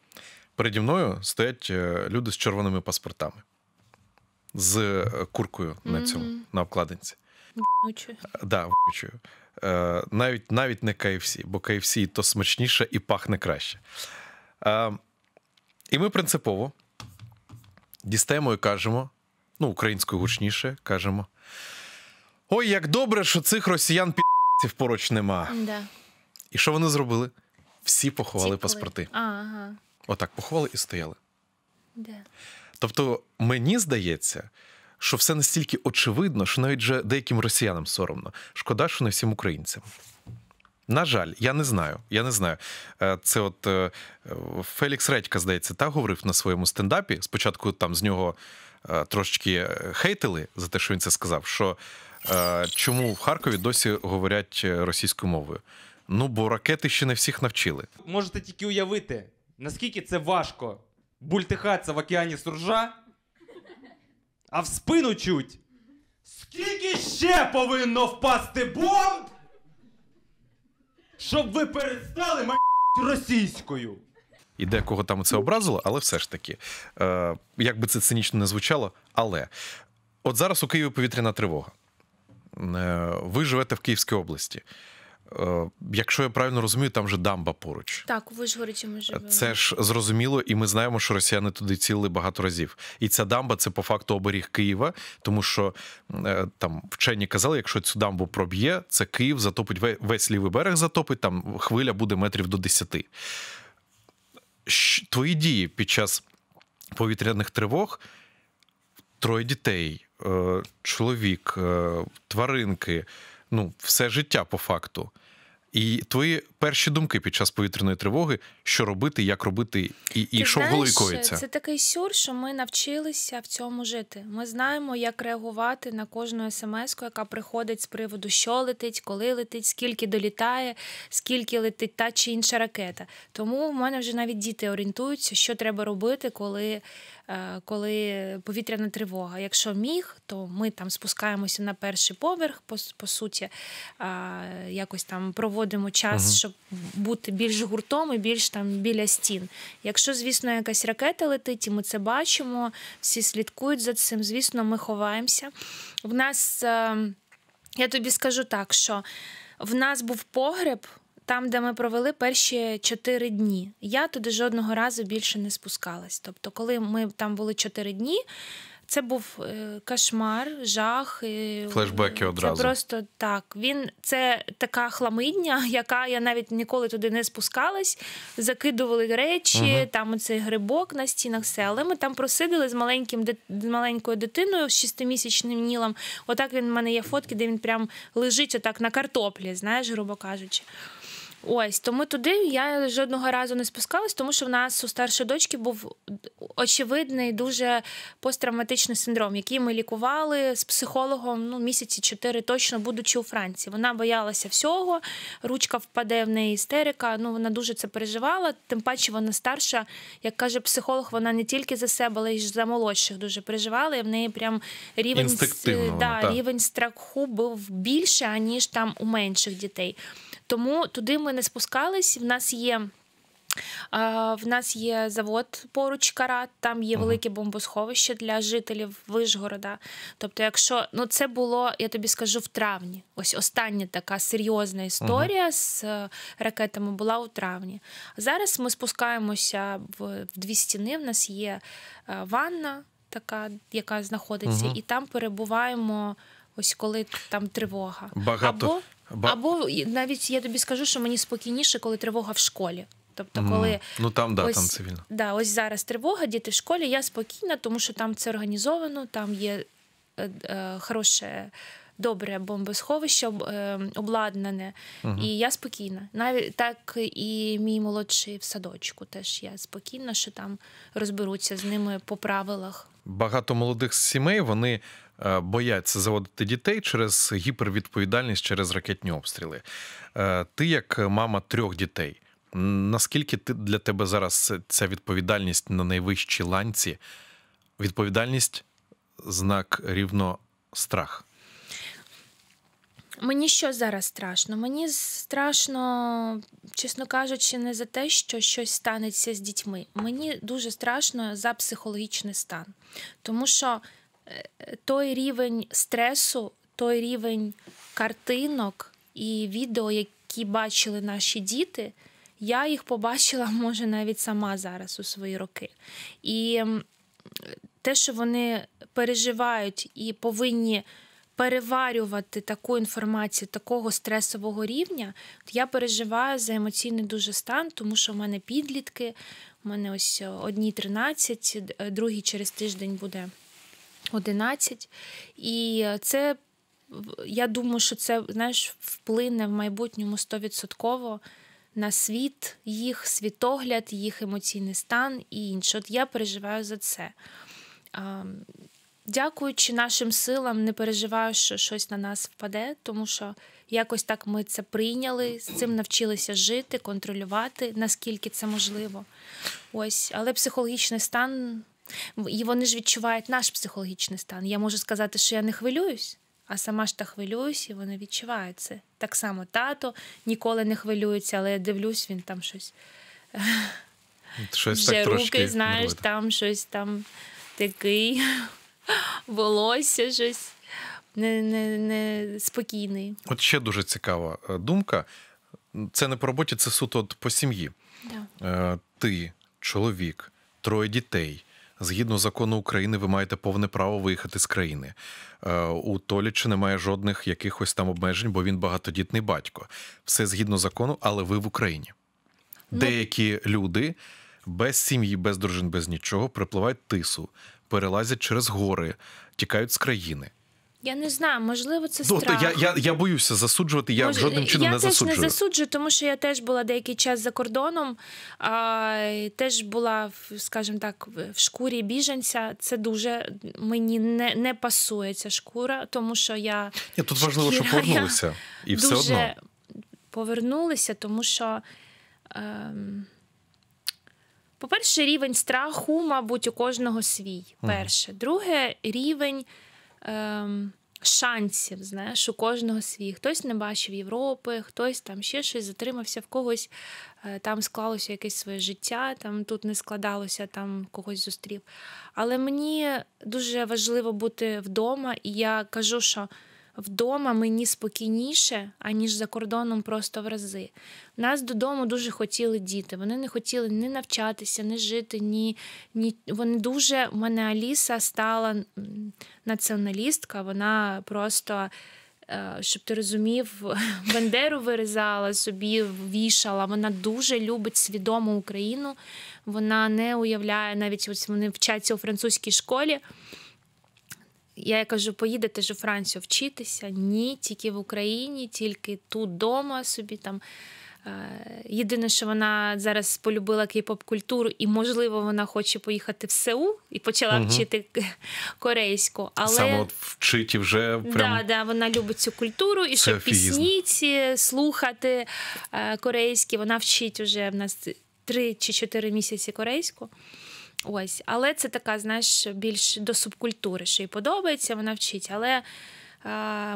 переді мною стоять е, люди з червоними паспортами, з е, куркою на цьому mm-hmm. на обкладинці. Да, внучую. Е, навіть навіть не KFC, бо KFC то смачніше і пахне краще. І ми принципово дістаємо і кажемо, ну, українською гучніше кажемо. Ой, як добре, що цих росіян підців поруч нема. Да. І що вони зробили? Всі поховали Тіпали. паспорти. ага. Отак поховали і стояли. Да. Тобто, мені здається, що все настільки очевидно, що навіть вже деяким росіянам соромно. Шкода, що не всім українцям. На жаль, я не знаю. Я не знаю. Е, це от е, Фелікс Редька, здається, так говорив на своєму стендапі. Спочатку там з нього е, трошечки хейтили за те, що він це сказав. Що чому в Харкові досі говорять російською мовою? Ну, бо ракети ще не всіх навчили. Можете тільки уявити, наскільки це важко бультихатися в океані суржа, а в спину чуть. Скільки ще повинно впасти бомб? щоб ви перестали ма російською. І декого там це образило, але все ж таки, е, як би це цинічно не звучало, але от зараз у Києві повітряна тривога. Е, ви живете в Київській області. Е, якщо я правильно розумію, там же дамба поруч. Так, у Вишгороді ми живемо. Це ж зрозуміло, і ми знаємо, що росіяни туди цілили багато разів. І ця дамба це по факту оберіг Києва, тому що е, там вчені казали, якщо цю дамбу проб'є, це Київ затопить весь лівий берег, затопить там хвиля буде метрів до десяти. Твої дії під час повітряних тривог троє дітей, е, чоловік, тваринки ну, все життя по факту. І твої перші думки під час повітряної тривоги, що робити, як робити, і і Ти що знаєш, в голові коїться? Це такий сюр, що ми навчилися в цьому жити. Ми знаємо, як реагувати на кожну смс, яка приходить з приводу, що летить, коли летить, скільки долітає, скільки летить та чи інша ракета. Тому в мене вже навіть діти орієнтуються, що треба робити, коли. Е, коли повітряна тривога, якщо міг, то ми там спускаємося на перший поверх, по, по суті, якось там проводимо час, uh-huh щоб бути більш гуртом і більш там біля стін. Якщо, звісно, якась ракета летить, і ми це бачимо, всі слідкують за цим. Звісно, ми ховаємося. В нас, е, я тобі скажу так, що в нас був погреб. Там, де ми провели перші чотири дні, я туди жодного разу більше не спускалась. Тобто, коли ми там були чотири дні, це був е, кошмар, жах. Е, Флешбеки одразу. Це просто так. Він Це така хламидня, яка я навіть ніколи туди не спускалась, закидували речі, угу. там цей грибок на стінах, все. Але ми там просидили з маленьким з маленькою дитиною, з шестимісячним нілом. Отак він в мене є фотки, де він прям лежить отак на картоплі, знаєш, грубо кажучи. Ось тому туди я жодного разу не спускалась, тому що в нас у старшої дочки був очевидний дуже посттравматичний синдром, який ми лікували з психологом ну, місяці чотири точно, будучи у Франції. Вона боялася всього, ручка впаде в неї істерика. Ну вона дуже це переживала. Тим паче вона старша, як каже психолог, вона не тільки за себе, але й за молодших дуже переживала. і В неї прям рівень да, рівень страху був більше аніж там у менших дітей. Тому туди ми не спускались. В нас є. В нас є завод поруч карат, там є велике бомбосховище для жителів Вишгорода. Тобто, якщо ну це було, я тобі скажу, в травні. Ось остання така серйозна історія uh-huh. з е, ракетами була у травні. Зараз ми спускаємося в дві стіни. В нас є е, ванна, така, яка знаходиться, uh-huh. і там перебуваємо. Ось коли там тривога. Багато Або... Ба... Або навіть я тобі скажу, що мені спокійніше, коли тривога в школі. Тобто, коли mm. ну там да, ось, там цивільно. Да, ось зараз тривога, діти в школі. Я спокійна, тому що там це організовано, там є е, е, хороше. Добре, бомбосховище е, обладнане, угу. і я спокійна. Навіть так і мій молодший в садочку. Теж я спокійна, що там розберуться з ними по правилах. Багато молодих сімей вони Е, бояться заводити дітей через гіпервідповідальність через ракетні обстріли. Е, ти, як мама трьох дітей, наскільки ти для тебе зараз ця відповідальність на найвищій ланці? Відповідальність знак рівно страх. Мені що зараз страшно? Мені страшно, чесно кажучи, не за те, що щось станеться з дітьми. Мені дуже страшно за психологічний стан, тому що той рівень стресу, той рівень картинок і відео, які бачили наші діти, я їх побачила, може, навіть сама зараз у свої роки. І те, що вони переживають і повинні. Переварювати таку інформацію такого стресового рівня, то я переживаю за емоційний дуже стан, тому що в мене підлітки, в мене ось одні 13, е, другий через тиждень буде 11. І це, я думаю, що це знаєш, вплине в майбутньому 100% на світ, їх світогляд, їх емоційний стан і інше. От я переживаю за це. Дякуючи нашим силам, не переживаю, що щось на нас впаде, тому що якось так ми це прийняли, з цим навчилися жити, контролювати, наскільки це можливо. Ось, але психологічний стан і вони ж відчувають наш психологічний стан. Я можу сказати, що я не хвилююсь, а сама ж та хвилююсь, і вона відчувають це. Так само тато ніколи не хвилюється, але я дивлюсь, він там щось. Щось Вже так руки, знаєш, нервити. там щось там такий, волосся щось не, не, не От ще дуже цікава е, думка. Це не по роботі, це суто по сім'ї. Да. Е, ти, чоловік, троє дітей згідно закону України, ви маєте повне право виїхати з країни. Е, у Толічі. немає жодних якихось там обмежень, бо він багатодітний батько. Все згідно закону, але ви в Україні. Ну, Деякі люди без сім'ї, без дружин, без нічого припливають тису, перелазять через гори, тікають з країни. Я не знаю, можливо, це страх. То, я я, я боюся засуджувати. Я Мож... жодним чином я не засуджую. Я теж не засуджую, тому що я теж була деякий час за кордоном, а, теж була, скажімо так, в шкурі біженця. Це дуже мені не не пасує ця шкура, тому що я Ні, тут важливо, що повернулися і все одно повернулися, тому що. Ем... По-перше, рівень страху, мабуть, у кожного свій. Перше. Друге, рівень Ем... Шансів, знаєш, у кожного свій. Хтось не бачив Європи, хтось там ще щось затримався в когось, е, там склалося якесь своє життя, там тут не складалося, там когось зустрів. Але мені дуже важливо бути вдома, і я кажу, що вдома мені спокійніше, аніж за кордоном просто в рази. Нас додому дуже хотіли діти. Вони не хотіли ні навчатися, ні жити, ні. ні... Вони дуже. У мене Аліса стала націоналістка, вона просто. Е, щоб ти розумів, Бандеру вирізала собі, вішала. Вона дуже любить свідому Україну. Вона не уявляє навіть ось вони вчаться у французькій школі. Я кажу, поїдете ж у Францію вчитися? Ні, тільки в Україні, тільки тут вдома собі там. Е, єдине, що вона зараз полюбила кей-поп культуру, і, можливо, вона хоче поїхати в Сеул і почала угу. вчити корейську. Але саме от вчити вже прям... Да, да, вона любить цю культуру, і щоб пісні ці слухати е, корейські. Вона вчить уже в нас три чи чотири місяці корейську. Ось, але це така, знаєш, більш до субкультури, що їй подобається, вона вчить. Але е,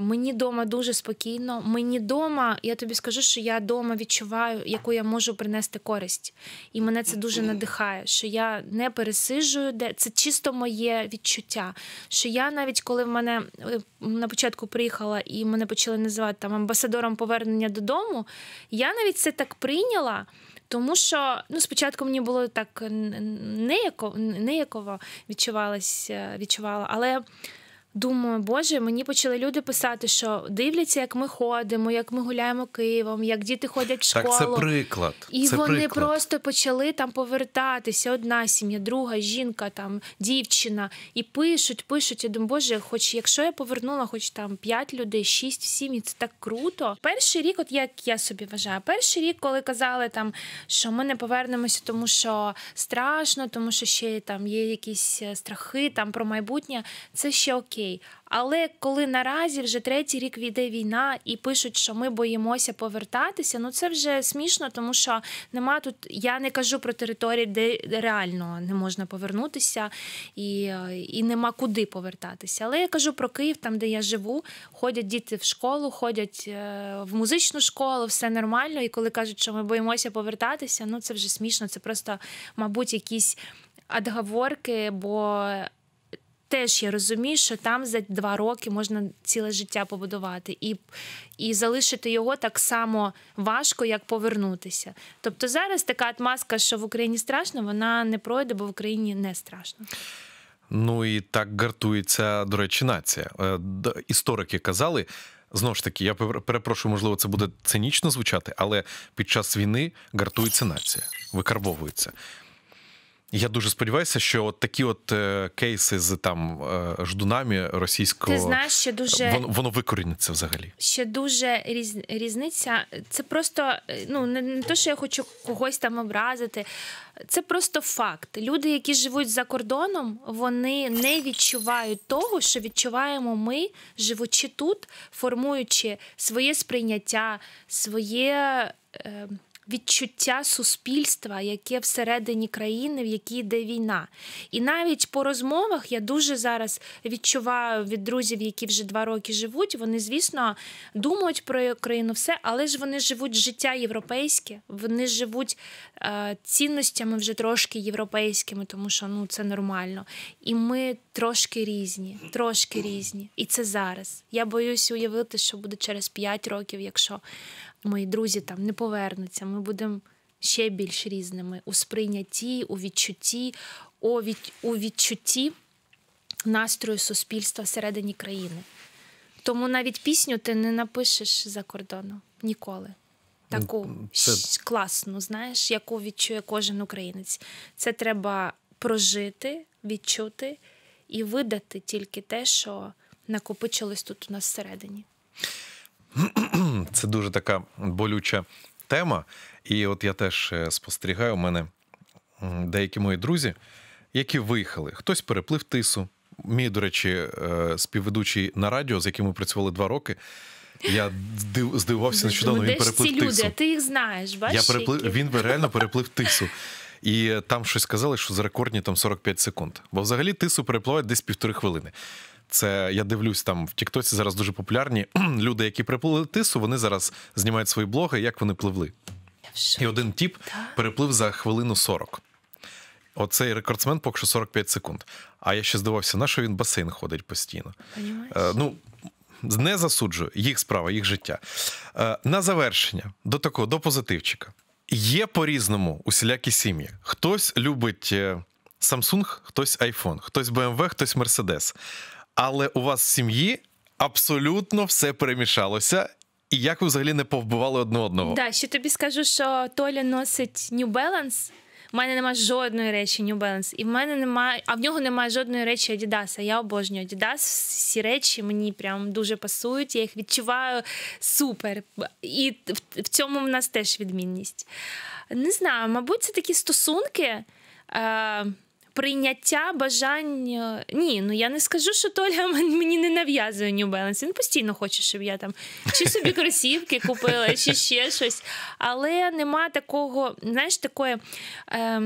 мені вдома дуже спокійно. Мені вдома, я тобі скажу, що я вдома відчуваю, яку я можу принести користь. І мене це дуже надихає, що я не пересижую де це чисто моє відчуття. Що я навіть коли в мене е, на початку приїхала і мене почали називати там амбасадором повернення додому, я навіть це так прийняла. Тому що ну, спочатку мені було так неяково відчувалася, відчувала, але Думаю, Боже, мені почали люди писати, що дивляться, як ми ходимо, як ми гуляємо Києвом, як діти ходять в школу. Так, Це приклад. І це вони приклад. просто почали там повертатися. Одна сім'я, друга жінка, там дівчина, і пишуть, пишуть. Я думаю, Боже, хоч якщо я повернула, хоч там п'ять людей, шість, сім, і це так круто. Перший рік, от як я собі вважаю, перший рік, коли казали там, що ми не повернемося, тому що страшно, тому що ще там є якісь е, страхи там про майбутнє. Це ще окей окей. Але коли наразі вже третій рік війде війна і пишуть, що ми боїмося повертатися, ну це вже смішно, тому що нема тут. Я не кажу про території, де реально не можна повернутися і і нема куди повертатися. Але я кажу про Київ, там де я живу, ходять діти в школу, ходять е, в музичну школу, все нормально. І коли кажуть, що ми боїмося повертатися, ну це вже смішно. Це просто, мабуть, якісь. Адговорки, бо теж я розумію, що там за два роки можна ціле життя побудувати, і і залишити його так само важко, як повернутися. Тобто зараз така атмаска, що в Україні страшно, вона не пройде, бо в Україні не страшно. Ну і так гартується, до речі, нація. Е, історики казали. Знову ж таки, я перепрошую, можливо, це буде цинічно звучати, але під час війни гартується нація, викарбовується. Я дуже сподіваюся, що от такі от е, кейси з там е, ждунами російського Ти знаєш, що дуже воно, воно викоріниться взагалі. Ще дуже різ, різниця. Це просто е, ну не, не то, що я хочу когось там образити. Це просто факт. Люди, які живуть за кордоном, вони не відчувають того, що відчуваємо ми, живучи тут, формуючи своє сприйняття, своє. Е, відчуття суспільства, яке всередині країни, в якій йде війна. І навіть по розмовах я дуже зараз відчуваю від друзів, які вже два роки живуть. Вони, звісно, думають про Україну все, але ж вони живуть життя європейське, вони живуть е, цінностями вже трошки європейськими, тому що ну це нормально. І ми трошки різні, трошки різні. І це зараз. Я боюсь уявити, що буде через 5 років, якщо мої друзі там не повернуться. Ми будемо ще більш різними у сприйнятті, у відчутті, у відчутті настрою суспільства всередині країни. Тому навіть пісню ти не напишеш за кордоном ніколи. Ну, Таку Це... класну, знаєш, яку відчує кожен українець. Це треба прожити, відчути і видати тільки те, що накопичилось тут у нас всередині. Це дуже така болюча тема. І от я теж е, спостерігаю, у мене деякі мої друзі, які виїхали. Хтось переплив тису. Мій, до речі, е, співведучий на радіо, з яким ми працювали два роки. Я здивувався нещодавно. Він переплив тису. люди, ти їх знаєш, бачиш? Я переплив, Він реально переплив тису. І е, там щось сказали, що за рекордні там 45 секунд. Бо взагалі тису перепливають десь півтори хвилини. Це я дивлюсь там в Тіктоці. Зараз дуже популярні люди, які приплили тису. Вони зараз знімають свої блоги, як вони пливли. І один тіп переплив за хвилину 40. Оцей рекордсмен поки що 45 секунд. А я ще здивався, на що він басейн ходить постійно. Е, ну, не засуджую їх справа, їх життя. Е, на завершення до такого, до позитивчика. Є по-різному усілякі сім'ї. Хтось любить е, Samsung, хтось iPhone, хтось BMW, хтось Mercedes але у вас в сім'ї абсолютно все перемішалося. І як ви взагалі не повбивали одне одного? да, ще тобі скажу, що Толя носить New Balance, в мене немає жодної речі New Balance. І в мене немає, а в нього немає жодної речі Adidas. Я обожнюю Adidas. Всі речі мені прям дуже пасують. Я їх відчуваю супер. І в цьому в нас теж відмінність. Не знаю, мабуть, це такі стосунки. Е- Прийняття бажання. ні, ну я не скажу, що Толя мені не нав'язує New Balance. Він постійно хоче, щоб я там чи собі кросівки купила, чи ще щось. Але нема такого, знаєш, такої е,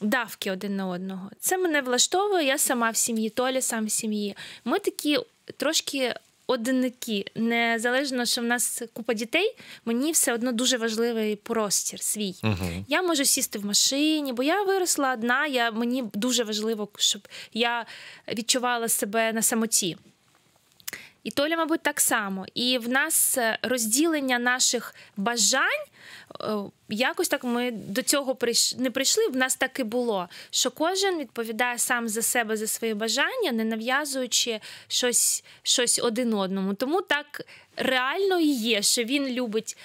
давки один на одного. Це мене влаштовує. Я сама в сім'ї, Толя сам в сім'ї. Ми такі трошки однакі. Незалежно, що в нас купа дітей, мені все одно дуже важливий простір свій. Uh-huh. Я можу сісти в машині, бо я виросла одна. Я, Мені дуже важливо, щоб я відчувала себе на самоті. І Толя, мабуть, так само. І в нас е, розділення наших бажань, Е, якось так ми до цього не прийшли. В нас так і було, що кожен відповідає сам за себе за свої бажання, не нав'язуючи щось щось один одному. Тому так реально і є, що він любить.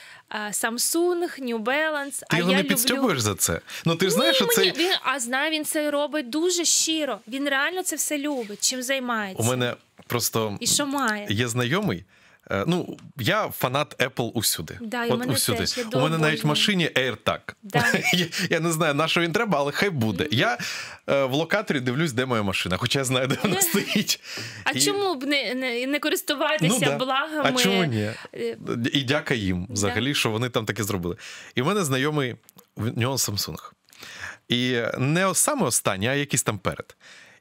Самсунг, е, New Balance. Ти а його я не підстрибуєш люблю... за це. Ну ти ж знаєш, що це він а знає, він це робить дуже щиро. Він реально це все любить. Чим займається у мене просто і що має є знайомий, Е, ну, я фанат Apple усюди. Да, От мене усюди. Теж, У мене навіть в машині AirTag. Да. Я, я не знаю, на що він треба, але хай буде. Mm-hmm. Я е, в локаторі дивлюсь, де моя машина, хоча я знаю, де вона стоїть. А І... чому б не не, не користуватися ну, да. благами? А чому ні? Е, і дяка їм взагалі, що вони там таке зробили. І в мене знайомий в нього Samsung. І не саме останнє, а якийсь там перед.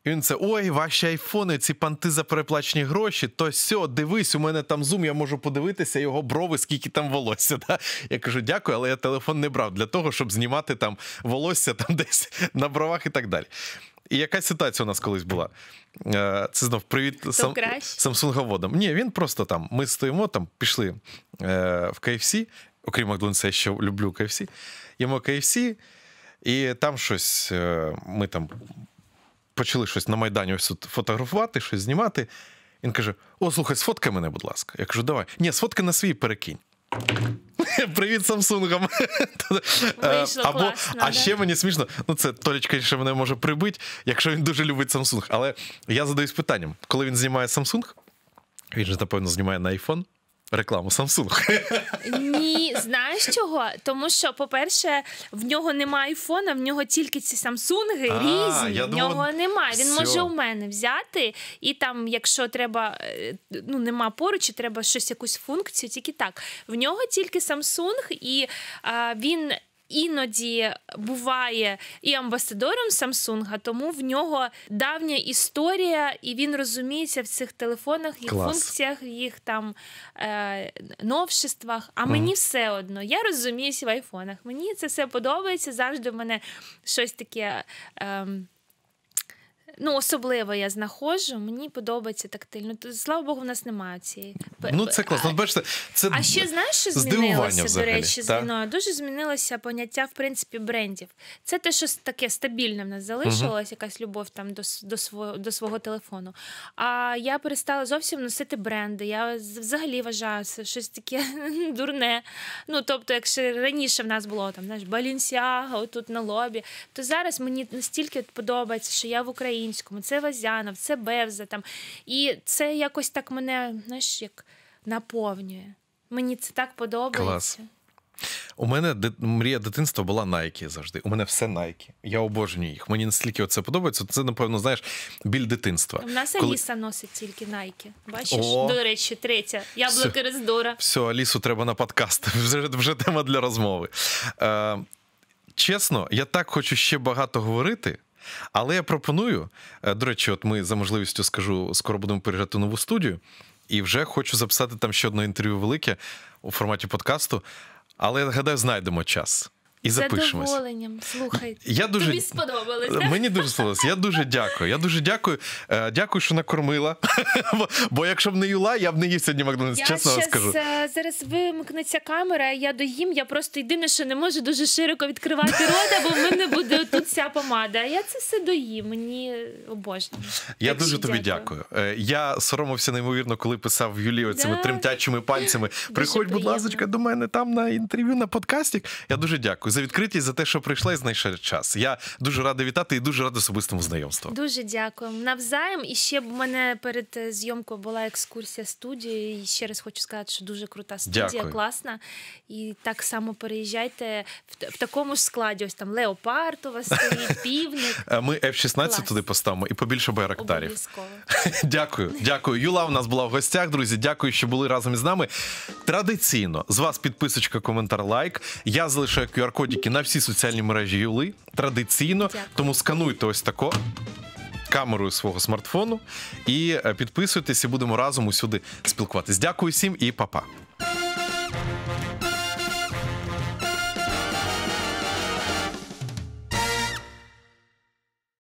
І він це ой, ваші айфони, ці панти за переплачені гроші, то сьо, дивись, у мене там зум, я можу подивитися його брови, скільки там волосся. Да? Я кажу, дякую, але я телефон не брав для того, щоб знімати там волосся там десь на бровах і так далі. І яка ситуація у нас колись була? Е, це знов привіт сам, самсунговодам. Ні, він просто там. Ми стоїмо там, пішли е, в KFC, окрім Макдональдса, я ще люблю KFC, їмо KFC, і там щось. Е, ми там почали щось на Майдані ось фотографувати, щось знімати. Він каже: О, слухай, сфоткай мене, будь ласка. Я кажу, давай. Ні, сфоткай на свій перекинь. Привіт самсунгам. Е, або, класно, А да? ще мені смішно, ну це Толічка ще мене може прибить, якщо він дуже любить Samsung. Але я задаюсь питанням: коли він знімає Samsung, він же, напевно, знімає на iPhone рекламу Samsung. Ні, знаєш чого? Тому що, по-перше, в нього немає айфона, в нього тільки ці Samsung різні. Я в нього думав, немає. Він все. може у мене взяти, і там, якщо треба, е, ну нема поруч, і треба щось якусь функцію, тільки так. В нього тільки Samsung, і а, він іноді буває і амбасадором Самсунга, тому в нього давня історія, і він розуміється в цих телефонах, їх Клас. функціях, їх там е, новшествах. А mm. мені все одно. Я розуміюся в айфонах. Мені це все подобається. Завжди в мене щось таке. Е, ну особливо я знаходжу, мені подобається тактильно. Ну, то, слава Богу, в нас немає цієї. Ну це класно. Ну, а, бачите, це а ще знаєш, що змінилося взагалі, до речі, та? змінило. Дуже змінилося поняття в принципі брендів. Це те, що таке стабільне в нас залишилось, uh якась любов там до до, свого до свого телефону. А я перестала зовсім носити бренди. Я взагалі вважаю це щось таке дурне. Ну тобто, якщо раніше в нас було там знаєш, Балінсіага, отут на лобі, то зараз мені настільки подобається, що я в Україні. Хмельницькому, це Вазянов, це Бевза. Там. І це якось так мене знаєш, як наповнює. Мені це так подобається. Клас. У мене мрія дитинства була найкі завжди. У мене все Nike. Я обожнюю їх. Мені настільки це подобається. Це, напевно, знаєш, біль дитинства. У нас Коли... Аліса носить тільки Nike. Бачиш, О! до речі, третя. Яблуки Рездора. Все, Алісу треба на подкаст. Вже вже тема для розмови. Е, Чесно, я так хочу ще багато говорити. Але я пропоную, е, до речі, от ми за можливістю скажу, скоро будемо переїжджати нову студію, і вже хочу записати там ще одне інтерв'ю велике у форматі подкасту. Але я гадаю, знайдемо час. І запишемось. задоволенням, слухай. Я дуже... Тобі сподобалось. Мені дуже сподобалось. Я дуже дякую. Я дуже дякую. Е, дякую, що накормила. Бо, бо якщо б не юла, я б не їв сьогодні Макдональдс. чесно щас, скажу. Е, зараз вимкнеться камера, я доїм. Я просто єдине, що не можу дуже широко відкривати рота, бо в мене буде тут ця помада. А я це все доїм. Мені обожнює. Я так, дуже тобі дякую. дякую. Е, я соромився неймовірно, коли писав Юлі оцими да. тремтячими пальцями. Приходь, будь ласка, до мене там на інтерв'ю на подкасті. Я дуже дякую за відкритість, за те, що прийшла і знайшла час. Я дуже радий вітати і дуже радий особистому знайомству. Дуже дякую. Навзаєм. І ще в мене перед е, зйомкою була екскурсія студії. І Ще раз хочу сказати, що дуже крута студія, дякую. класна. І так само переїжджайте в, в такому ж складі. Ось там Леопард у вас стоїть, півник. Е, ми F-16 Клас. туди поставимо і побільше байрактарів. Дякую, дякую. Юла у нас була в гостях, друзі. Дякую, що були разом із нами. Традиційно з вас підписочка, коментар, лайк. Я залишаю qr код промокодики на всі соціальні мережі Юли традиційно. Дякую. Тому скануйте ось тако камерою свого смартфону і е, підписуйтесь, і будемо разом усюди спілкуватись. Дякую всім і па-па.